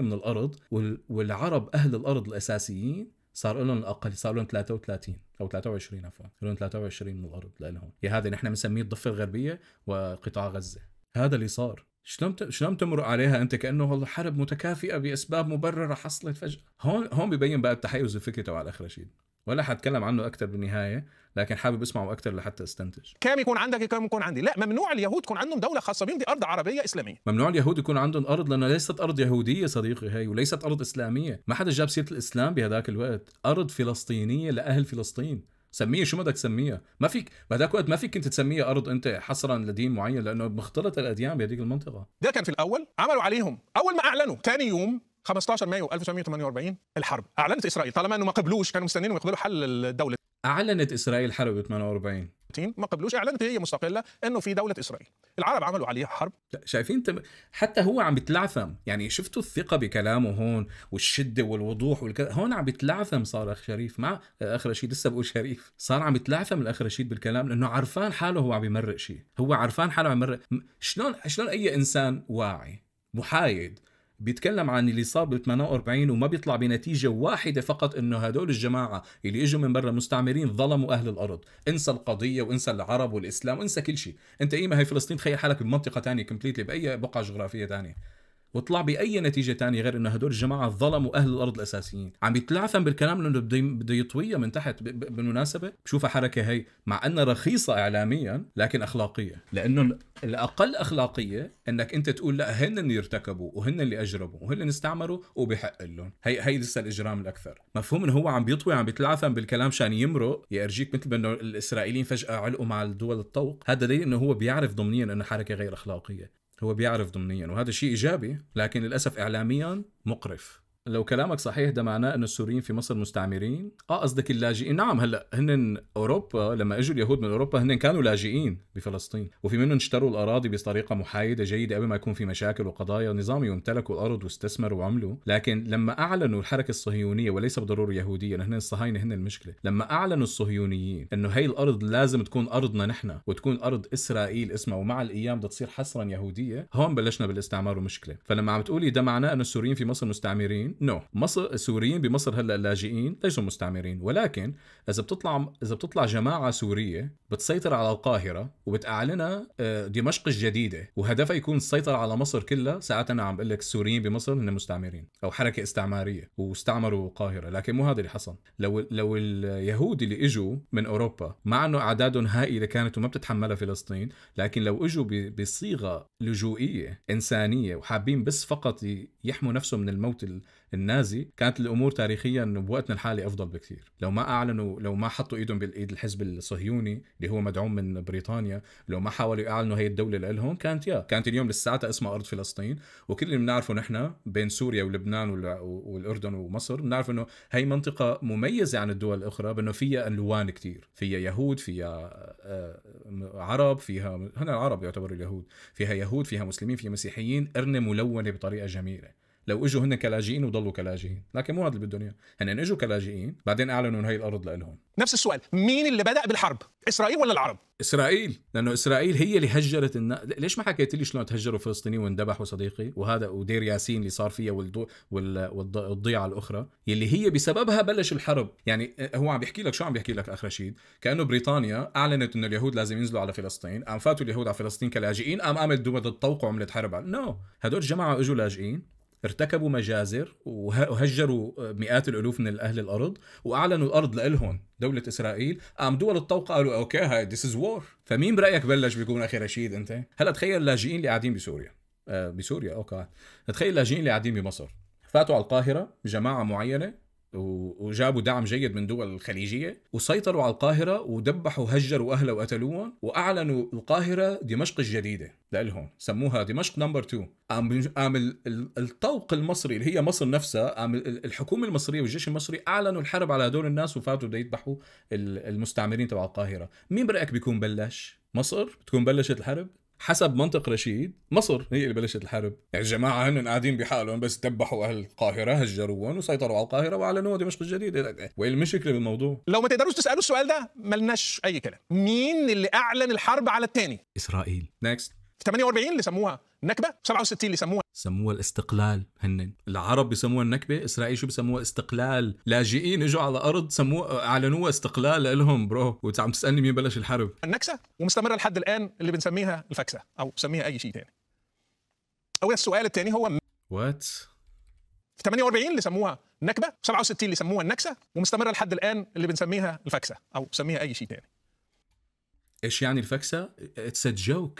من الارض والعرب اهل الارض الاساسيين صار لهم الاقل صار لهم 33 او 23 عفوا لهم 23 من الارض لهم هي هذا نحن بنسميه الضفه الغربيه وقطاع غزه هذا اللي صار شلون شلون تمر عليها انت كانه والله حرب متكافئه باسباب مبرره حصلت فجاه هون هون ببين بقى التحيز الفكري تبع الاخ رشيد ولا حتكلم عنه اكثر بالنهايه لكن حابب اسمعه اكثر لحتى استنتج كام يكون عندك كام يكون عندي لا ممنوع اليهود يكون عندهم دوله خاصه بهم دي ارض عربيه اسلاميه ممنوع اليهود يكون عندهم ارض لانها ليست ارض يهوديه صديقي هي وليست ارض اسلاميه ما حدا جاب سيره الاسلام بهذاك الوقت ارض فلسطينيه لاهل فلسطين سميه شو بدك تسميه ما فيك بهداك الوقت ما فيك انت تسميه ارض انت حصرا لدين معين لانه مختلط الاديان بهذيك المنطقه ده كان في الاول عملوا عليهم اول ما اعلنوا ثاني يوم 15 مايو 1948 الحرب اعلنت اسرائيل طالما انه ما قبلوش كانوا مستنيين يقبلوا حل الدوله اعلنت اسرائيل حرب 48 ما قبلوش اعلنت هي مستقله انه في دوله اسرائيل العرب عملوا عليها حرب لا شايفين تب... حتى هو عم بتلعثم يعني شفتوا الثقه بكلامه هون والشده والوضوح والكذا هون عم بتلعثم صار اخ شريف مع اخ رشيد لسه بقول شريف صار عم بتلعثم الاخ رشيد بالكلام لانه عرفان حاله هو عم يمرق شيء هو عرفان حاله عم يمرق شلون شلون اي انسان واعي محايد بيتكلم عن اللي صار بال 48 وما بيطلع بنتيجه واحده فقط انه هدول الجماعه اللي اجوا من برا مستعمرين ظلموا اهل الارض، انسى القضيه وانسى العرب والاسلام وانسى كل شيء، انت ما هي فلسطين تخيل حالك بمنطقه ثانيه كومبليتلي باي بقعه جغرافيه ثانيه. وطلع باي نتيجه تانية غير انه هدول الجماعه ظلموا اهل الارض الاساسيين عم يتلعثم بالكلام لانه بده بده يطويها من تحت بالمناسبه بشوفها حركه هي مع انها رخيصه اعلاميا لكن اخلاقيه لانه الاقل اخلاقيه انك انت تقول لا هن اللي ارتكبوا وهن اللي اجربوا وهن اللي استعمروا وبحق لهم هي هي لسه الاجرام الاكثر مفهوم انه هو عم بيطوي عم بيتلعثم بالكلام شان يمرق يرجيك مثل انه الاسرائيليين فجاه علقوا مع الدول الطوق هذا دليل انه هو بيعرف ضمنيا انه حركه غير اخلاقيه هو بيعرف ضمنيا وهذا شيء ايجابي لكن للاسف اعلاميا مقرف لو كلامك صحيح ده معناه انه السوريين في مصر مستعمرين؟ اه قصدك اللاجئين، نعم هلا هن اوروبا لما اجوا اليهود من اوروبا هن كانوا لاجئين بفلسطين، وفي منهم اشتروا الاراضي بطريقه محايده جيده قبل ما يكون في مشاكل وقضايا نظام يمتلكوا الارض واستثمروا وعملوا، لكن لما اعلنوا الحركه الصهيونيه وليس بالضروره يهوديه، نحن الصهاينه هن المشكله، لما اعلنوا الصهيونيين انه هي الارض لازم تكون ارضنا نحن وتكون ارض اسرائيل اسمها ومع الايام بدها تصير حصرا يهوديه، هون بلشنا بالاستعمار ومشكله، فلما عم تقولي ده معناه ان السوريين في مصر مستعمرين نو no. مصر السوريين بمصر هلا اللاجئين ليسوا مستعمرين ولكن اذا بتطلع اذا بتطلع جماعه سوريه بتسيطر على القاهره وبتعلنها آه، دمشق الجديده وهدفها يكون السيطره على مصر كلها ساعتها انا عم بقول لك السوريين بمصر هن مستعمرين او حركه استعماريه واستعمروا القاهره لكن مو هذا اللي حصل لو لو اليهود اللي اجوا من اوروبا مع انه اعدادهم هائله كانت وما بتتحملها فلسطين لكن لو اجوا بصيغه لجوئيه انسانيه وحابين بس فقط يحموا نفسهم من الموت النازي كانت الامور تاريخيا بوقتنا الحالي افضل بكثير لو ما اعلنوا لو ما حطوا ايدهم بالايد الحزب الصهيوني اللي هو مدعوم من بريطانيا لو ما حاولوا يعلنوا هي الدوله لهم كانت يا كانت اليوم لساتها اسمها ارض فلسطين وكل اللي بنعرفه نحن بين سوريا ولبنان والاردن ومصر بنعرف انه هي منطقه مميزه عن الدول الاخرى بانه فيها الوان كثير فيها يهود فيها آه، عرب فيها هنا العرب يعتبر اليهود فيها يهود فيها مسلمين فيها مسيحيين قرنه ملونه بطريقه جميله لو اجوا هن كلاجئين وضلوا كلاجئين لكن مو هذا اللي بدهم اياه هن اجوا كلاجئين بعدين اعلنوا انه هي الارض لهم نفس السؤال مين اللي بدا بالحرب اسرائيل ولا العرب اسرائيل لانه اسرائيل هي اللي هجرت النا... ليش ما حكيت لي شلون تهجروا فلسطينيين واندبحوا صديقي وهذا ودير ياسين اللي صار فيها والضو... وال... والضيعه الاخرى اللي هي بسببها بلش الحرب يعني آه، هو عم بيحكي لك شو عم بيحكي لك اخ رشيد كانه بريطانيا اعلنت انه اليهود لازم ينزلوا على فلسطين قام فاتوا اليهود على فلسطين كلاجئين قام قامت دول الطوق وعملت حرب نو no. هدول جماعه اجوا لاجئين ارتكبوا مجازر وهجروا مئات الالوف من اهل الارض واعلنوا الارض لإلهم دوله اسرائيل قام دول الطوق قالوا اوكي هاي ذيس از وور فمين برايك بلش بيكون اخي رشيد انت هلا تخيل اللاجئين اللي قاعدين بسوريا آه، بسوريا اوكي تخيل اللاجئين اللي قاعدين بمصر فاتوا على القاهره جماعه معينه وجابوا دعم جيد من دول خليجية وسيطروا على القاهرة ودبحوا هجروا أهلها وقتلوهم وأعلنوا القاهرة دمشق الجديدة لهم سموها دمشق نمبر 2 قام قام الطوق المصري اللي هي مصر نفسها قام الحكومة المصرية والجيش المصري أعلنوا الحرب على هدول الناس وفاتوا بده يذبحوا المستعمرين تبع القاهرة مين برأيك بيكون بلش؟ مصر بتكون بلشت الحرب؟ حسب منطق رشيد مصر هي اللي بلشت الحرب يعني الجماعة هن قاعدين بحالهم بس تبحوا أهل القاهرة هجروهم وسيطروا على القاهرة وأعلنوا دمشق الجديدة وين المشكلة بالموضوع؟ لو ما تقدروش تسألوا السؤال ده ملناش أي كلام مين اللي أعلن الحرب على الثاني؟ إسرائيل نكست في 48 اللي سموها النكبه 67 اللي سموها سموها الاستقلال هن العرب بيسموها النكبه اسرائيل شو بيسموها استقلال لاجئين اجوا على ارض سموها اعلنوها استقلال لهم برو وانت عم تسالني مين بلش الحرب النكسه ومستمره لحد الان اللي بنسميها الفكسه او بسميها اي شيء ثاني أو السؤال الثاني هو وات في 48 اللي سموها نكبه 67 اللي سموها النكسه ومستمره لحد الان اللي بنسميها الفكسه او بسميها اي شيء ثاني ايش يعني الفكسه؟ اتس جوك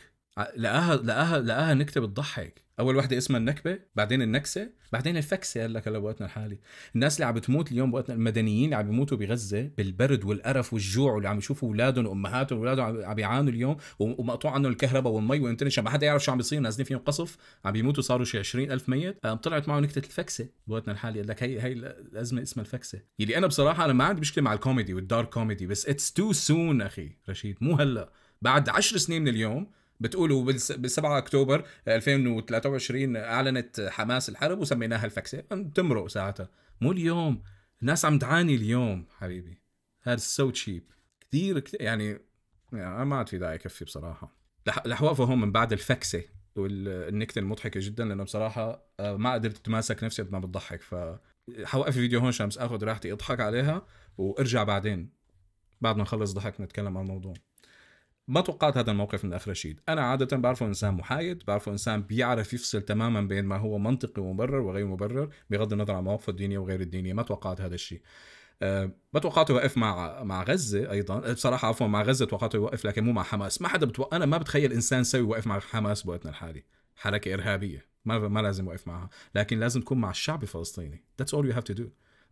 لقاها لقاها لقاها نكته بتضحك اول وحده اسمها النكبه بعدين النكسه بعدين الفكسه لك هلا بوقتنا الحالي الناس اللي عم بتموت اليوم بوقتنا المدنيين اللي عم بيموتوا بغزه بالبرد والقرف والجوع واللي عم يشوفوا اولادهم وامهاتهم واولادهم عم بيعانوا اليوم ومقطوع عنهم الكهرباء والمي والانترنت ما حدا يعرف شو عم بيصير نازلين فيهم قصف عم بيموتوا صاروا شي 20000 ميت طلعت معه نكته الفكسه بوقتنا الحالي قال لك هي هي الازمه اسمها الفكسه يلي انا بصراحه انا ما عندي مشكله مع الكوميدي والدارك كوميدي بس اتس تو سون اخي رشيد مو هلا بعد 10 سنين من اليوم بتقولوا ب 7 اكتوبر 2023 اعلنت حماس الحرب وسميناها الفكسه تمرق ساعتها مو اليوم الناس عم تعاني اليوم حبيبي هذا سو تشيب كثير يعني, يعني ما عاد في داعي يكفي بصراحه رح وقفوا هون من بعد الفكسه والنكته المضحكه جدا لانه بصراحه آه، ما قدرت اتماسك نفسي قد ما بتضحك ف حوقف الفيديو هون شمس اخذ راحتي اضحك عليها وارجع بعدين بعد ما نخلص ضحك نتكلم عن الموضوع ما توقعت هذا الموقف من الاخ رشيد، انا عاده بعرفه انسان محايد، بعرفه انسان بيعرف يفصل تماما بين ما هو منطقي ومبرر وغير مبرر بغض النظر عن مواقفه الدينيه وغير الدينيه، ما توقعت هذا الشيء. آه، ما توقعته يوقف مع مع غزه ايضا آه، بصراحه عفوا مع غزه توقعته يوقف لكن مو مع حماس ما حدا بتوقع انا ما بتخيل انسان سوي يوقف مع حماس بوقتنا الحالي حركه ارهابيه ما ما لازم يوقف معها لكن لازم تكون مع الشعب الفلسطيني that's all you have to do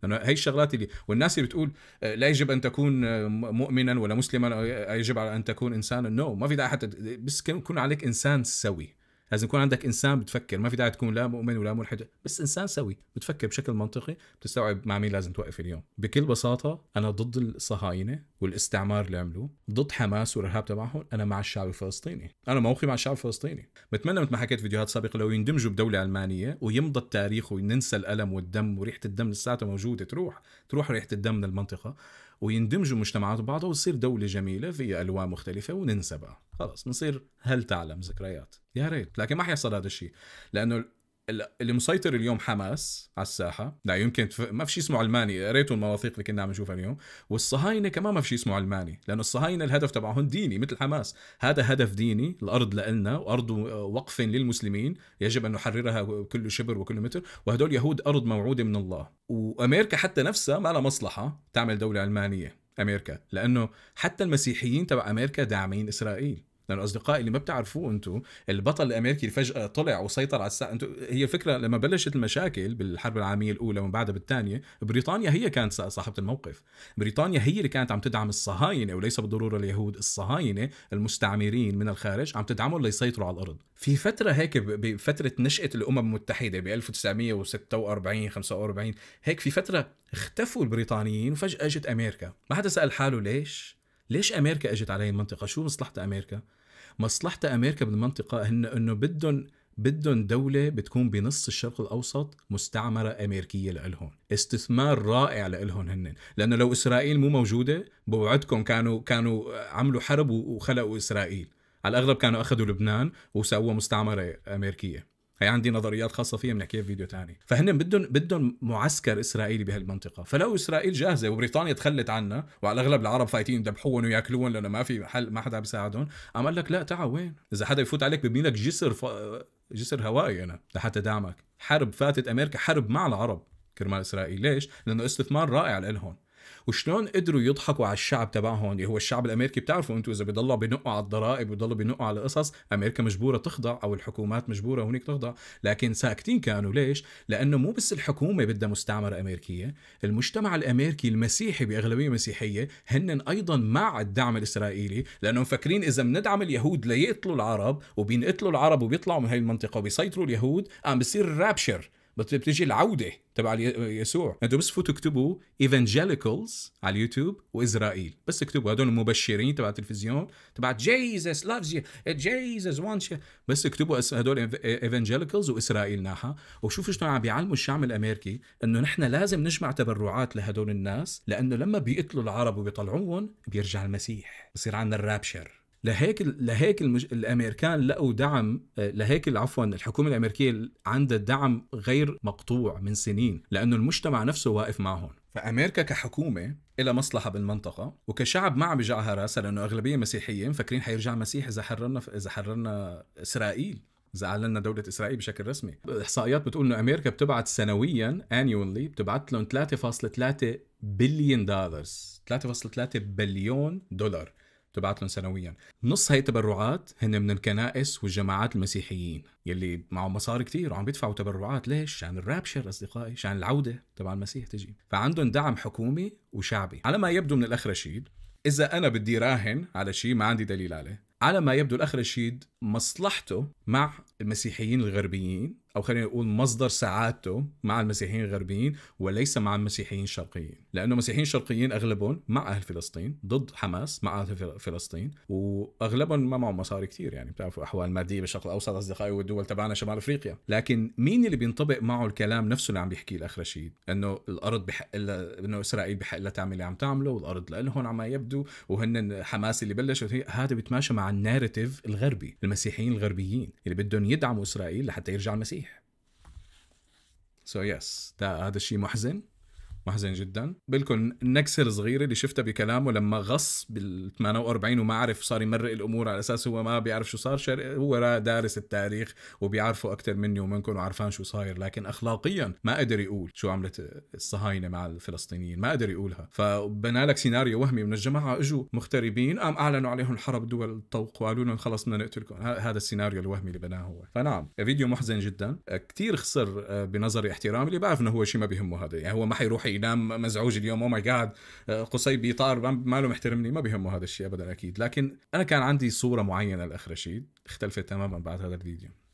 انا هي الشغلات اللي والناس اللي بتقول آه، لا يجب ان تكون آه، مؤمنا ولا مسلما آه، يجب على ان تكون انسانا نو no. ما في داعي حتى بس كن عليك انسان سوي لازم يكون عندك انسان بتفكر ما في داعي تكون لا مؤمن ولا ملحد بس انسان سوي بتفكر بشكل منطقي بتستوعب مع مين لازم توقف اليوم بكل بساطه انا ضد الصهاينه والاستعمار اللي عملوه ضد حماس والارهاب تبعهم انا مع الشعب الفلسطيني انا موقفي مع الشعب الفلسطيني بتمنى مثل ما حكيت فيديوهات سابقه لو يندمجوا بدوله علمانيه ويمضى التاريخ وننسى الالم والدم وريحه الدم لساتها موجوده تروح تروح ريحه الدم من المنطقه ويندمجوا مجتمعات بعضها وتصير دولة جميلة في ألوان مختلفة وننسى بقى خلص نصير هل تعلم ذكريات يا ريت لكن ما حيحصل هذا الشيء لأنه اللي مسيطر اليوم حماس على الساحه لا يمكن تف... ما في شيء اسمه علماني قريتوا المواثيق اللي كنا عم نشوفها اليوم والصهاينه كمان ما في شيء اسمه علماني لانه الصهاينه الهدف تبعهم ديني مثل حماس هذا هدف ديني الارض لنا وارض وقف للمسلمين يجب ان نحررها كل شبر وكل متر وهدول يهود ارض موعوده من الله وامريكا حتى نفسها ما لها مصلحه تعمل دوله علمانيه امريكا لانه حتى المسيحيين تبع امريكا داعمين اسرائيل لانه الاصدقاء اللي ما بتعرفوه انتم البطل الامريكي اللي فجاه طلع وسيطر على الساعه انتم هي الفكره لما بلشت المشاكل بالحرب العالميه الاولى ومن بعدها بالثانيه بريطانيا هي كانت صاحبه الموقف بريطانيا هي اللي كانت عم تدعم الصهاينه وليس بالضروره اليهود الصهاينه المستعمرين من الخارج عم تدعمهم ليسيطروا على الارض في فتره هيك بفتره نشاه الامم المتحده ب 1946 45 هيك في فتره اختفوا البريطانيين وفجاه اجت امريكا ما حدا سال حاله ليش ليش امريكا اجت علي المنطقه شو مصلحه امريكا مصلحتها امريكا بالمنطقه هن انه بدهم بدهم دولة بتكون بنص الشرق الأوسط مستعمرة أمريكية لإلهم استثمار رائع لإلهم هن لأنه لو إسرائيل مو موجودة بوعدكم كانوا كانوا عملوا حرب وخلقوا إسرائيل على الأغلب كانوا أخذوا لبنان وسووا مستعمرة أمريكية هي عندي نظريات خاصه فيها بنحكيها في فيديو ثاني فهن بدهم بدهم معسكر اسرائيلي بهالمنطقه فلو اسرائيل جاهزه وبريطانيا تخلت عنا وعلى الاغلب العرب فايتين يذبحوهم وياكلوهم لانه ما في حل ما حدا بيساعدهم قام قال لك لا تعا وين اذا حدا يفوت عليك ببني لك جسر ف... جسر هوائي انا لحتى دعمك حرب فاتت امريكا حرب مع العرب كرمال اسرائيل ليش لانه استثمار رائع لهم وشلون قدروا يضحكوا على الشعب تبعهم اللي هو الشعب الامريكي بتعرفوا انتم اذا بيضلوا بينقوا على الضرائب وبيضلوا بينقوا على القصص امريكا مجبوره تخضع او الحكومات مجبوره هونيك تخضع لكن ساكتين كانوا ليش لانه مو بس الحكومه بدها مستعمره امريكيه المجتمع الامريكي المسيحي باغلبيه مسيحيه هن ايضا مع الدعم الاسرائيلي لانهم مفكرين اذا بندعم اليهود ليقتلوا العرب وبينقتلوا العرب وبيطلعوا من هاي المنطقه وبيسيطروا اليهود قام بصير الرابشر بتجي العوده تبع يسوع انتم بس فوتوا اكتبوا ايفانجيليكالز على اليوتيوب واسرائيل بس اكتبوا هدول المبشرين تبع التلفزيون تبع جيزس لافز يو جيزس وانش بس اكتبوا هدول ايفانجيليكالز واسرائيل ناحا وشوفوا شلون عم بيعلموا الشعب الامريكي انه نحن لازم نجمع تبرعات لهدول الناس لانه لما بيقتلوا العرب وبيطلعوهم بيرجع المسيح بصير عندنا الرابشر لهيك لهيك المج... الامريكان لقوا دعم آه، لهيك عفوا الحكومه الامريكيه عندها دعم غير مقطوع من سنين لانه المجتمع نفسه واقف معهم فامريكا كحكومه لها مصلحه بالمنطقه وكشعب ما عم يجعها راسها لانه اغلبيه مسيحيه مفكرين حيرجع مسيح اذا حررنا اذا حررنا اسرائيل اذا اعلنا دوله اسرائيل بشكل رسمي احصائيات بتقول انه امريكا بتبعت سنويا انيولي بتبعت لهم 3.3 بليون دولار 3.3 بليون دولار تبعت لهم سنويا نص هاي التبرعات هن من الكنائس والجماعات المسيحيين يلي معهم مصاري كثير وعم بيدفعوا تبرعات ليش عشان الرابشر اصدقائي عشان العوده تبع المسيح تجي فعندهم دعم حكومي وشعبي على ما يبدو من الاخ رشيد اذا انا بدي راهن على شيء ما عندي دليل عليه على ما يبدو الاخ رشيد مصلحته مع المسيحيين الغربيين او خلينا نقول مصدر سعادته مع المسيحيين الغربيين وليس مع المسيحيين الشرقيين لانه المسيحيين الشرقيين اغلبهم مع اهل فلسطين ضد حماس مع اهل فلسطين واغلبهم ما معهم مصاري كثير يعني بتعرفوا احوال ماديه بالشرق الاوسط اصدقائي والدول تبعنا شمال افريقيا لكن مين اللي بينطبق معه الكلام نفسه اللي عم بيحكيه الاخ رشيد انه الارض بحق انه اسرائيل بحق لها تعمل اللي عم تعمله والارض لهم على ما يبدو وهن حماس اللي بلشت هذا بيتماشى مع الناريتيف الغربي المسيحيين الغربيين اللي بدهم يدعموا اسرائيل لحتى يرجع المسيح. سو يس هذا الشيء محزن محزن جدا بلكن النكسه الصغيره اللي شفتها بكلامه لما غص بال 48 وما عرف صار يمرق الامور على اساس هو ما بيعرف شو صار شر... هو دارس التاريخ وبيعرفه اكثر مني ومنكم وعرفان شو صاير لكن اخلاقيا ما قدر يقول شو عملت الصهاينه مع الفلسطينيين ما قدر يقولها فبنى لك سيناريو وهمي من الجماعه اجوا مغتربين قام اعلنوا عليهم الحرب دول الطوق وقالوا لهم خلص بدنا نقتلكم هذا السيناريو الوهمي اللي بناه هو فنعم فيديو محزن جدا كثير خسر آه، بنظري احترامي اللي بعرف انه هو شيء ما بيهمه هذا يعني هو ما حيروح ينام مزعوج اليوم او ماي جاد قصي بيطار ما له محترمني ما بيهمه هذا الشيء ابدا اكيد لكن انا كان عندي صوره معينه لاخر رشيد اختلفت تماما بعد هذا الفيديو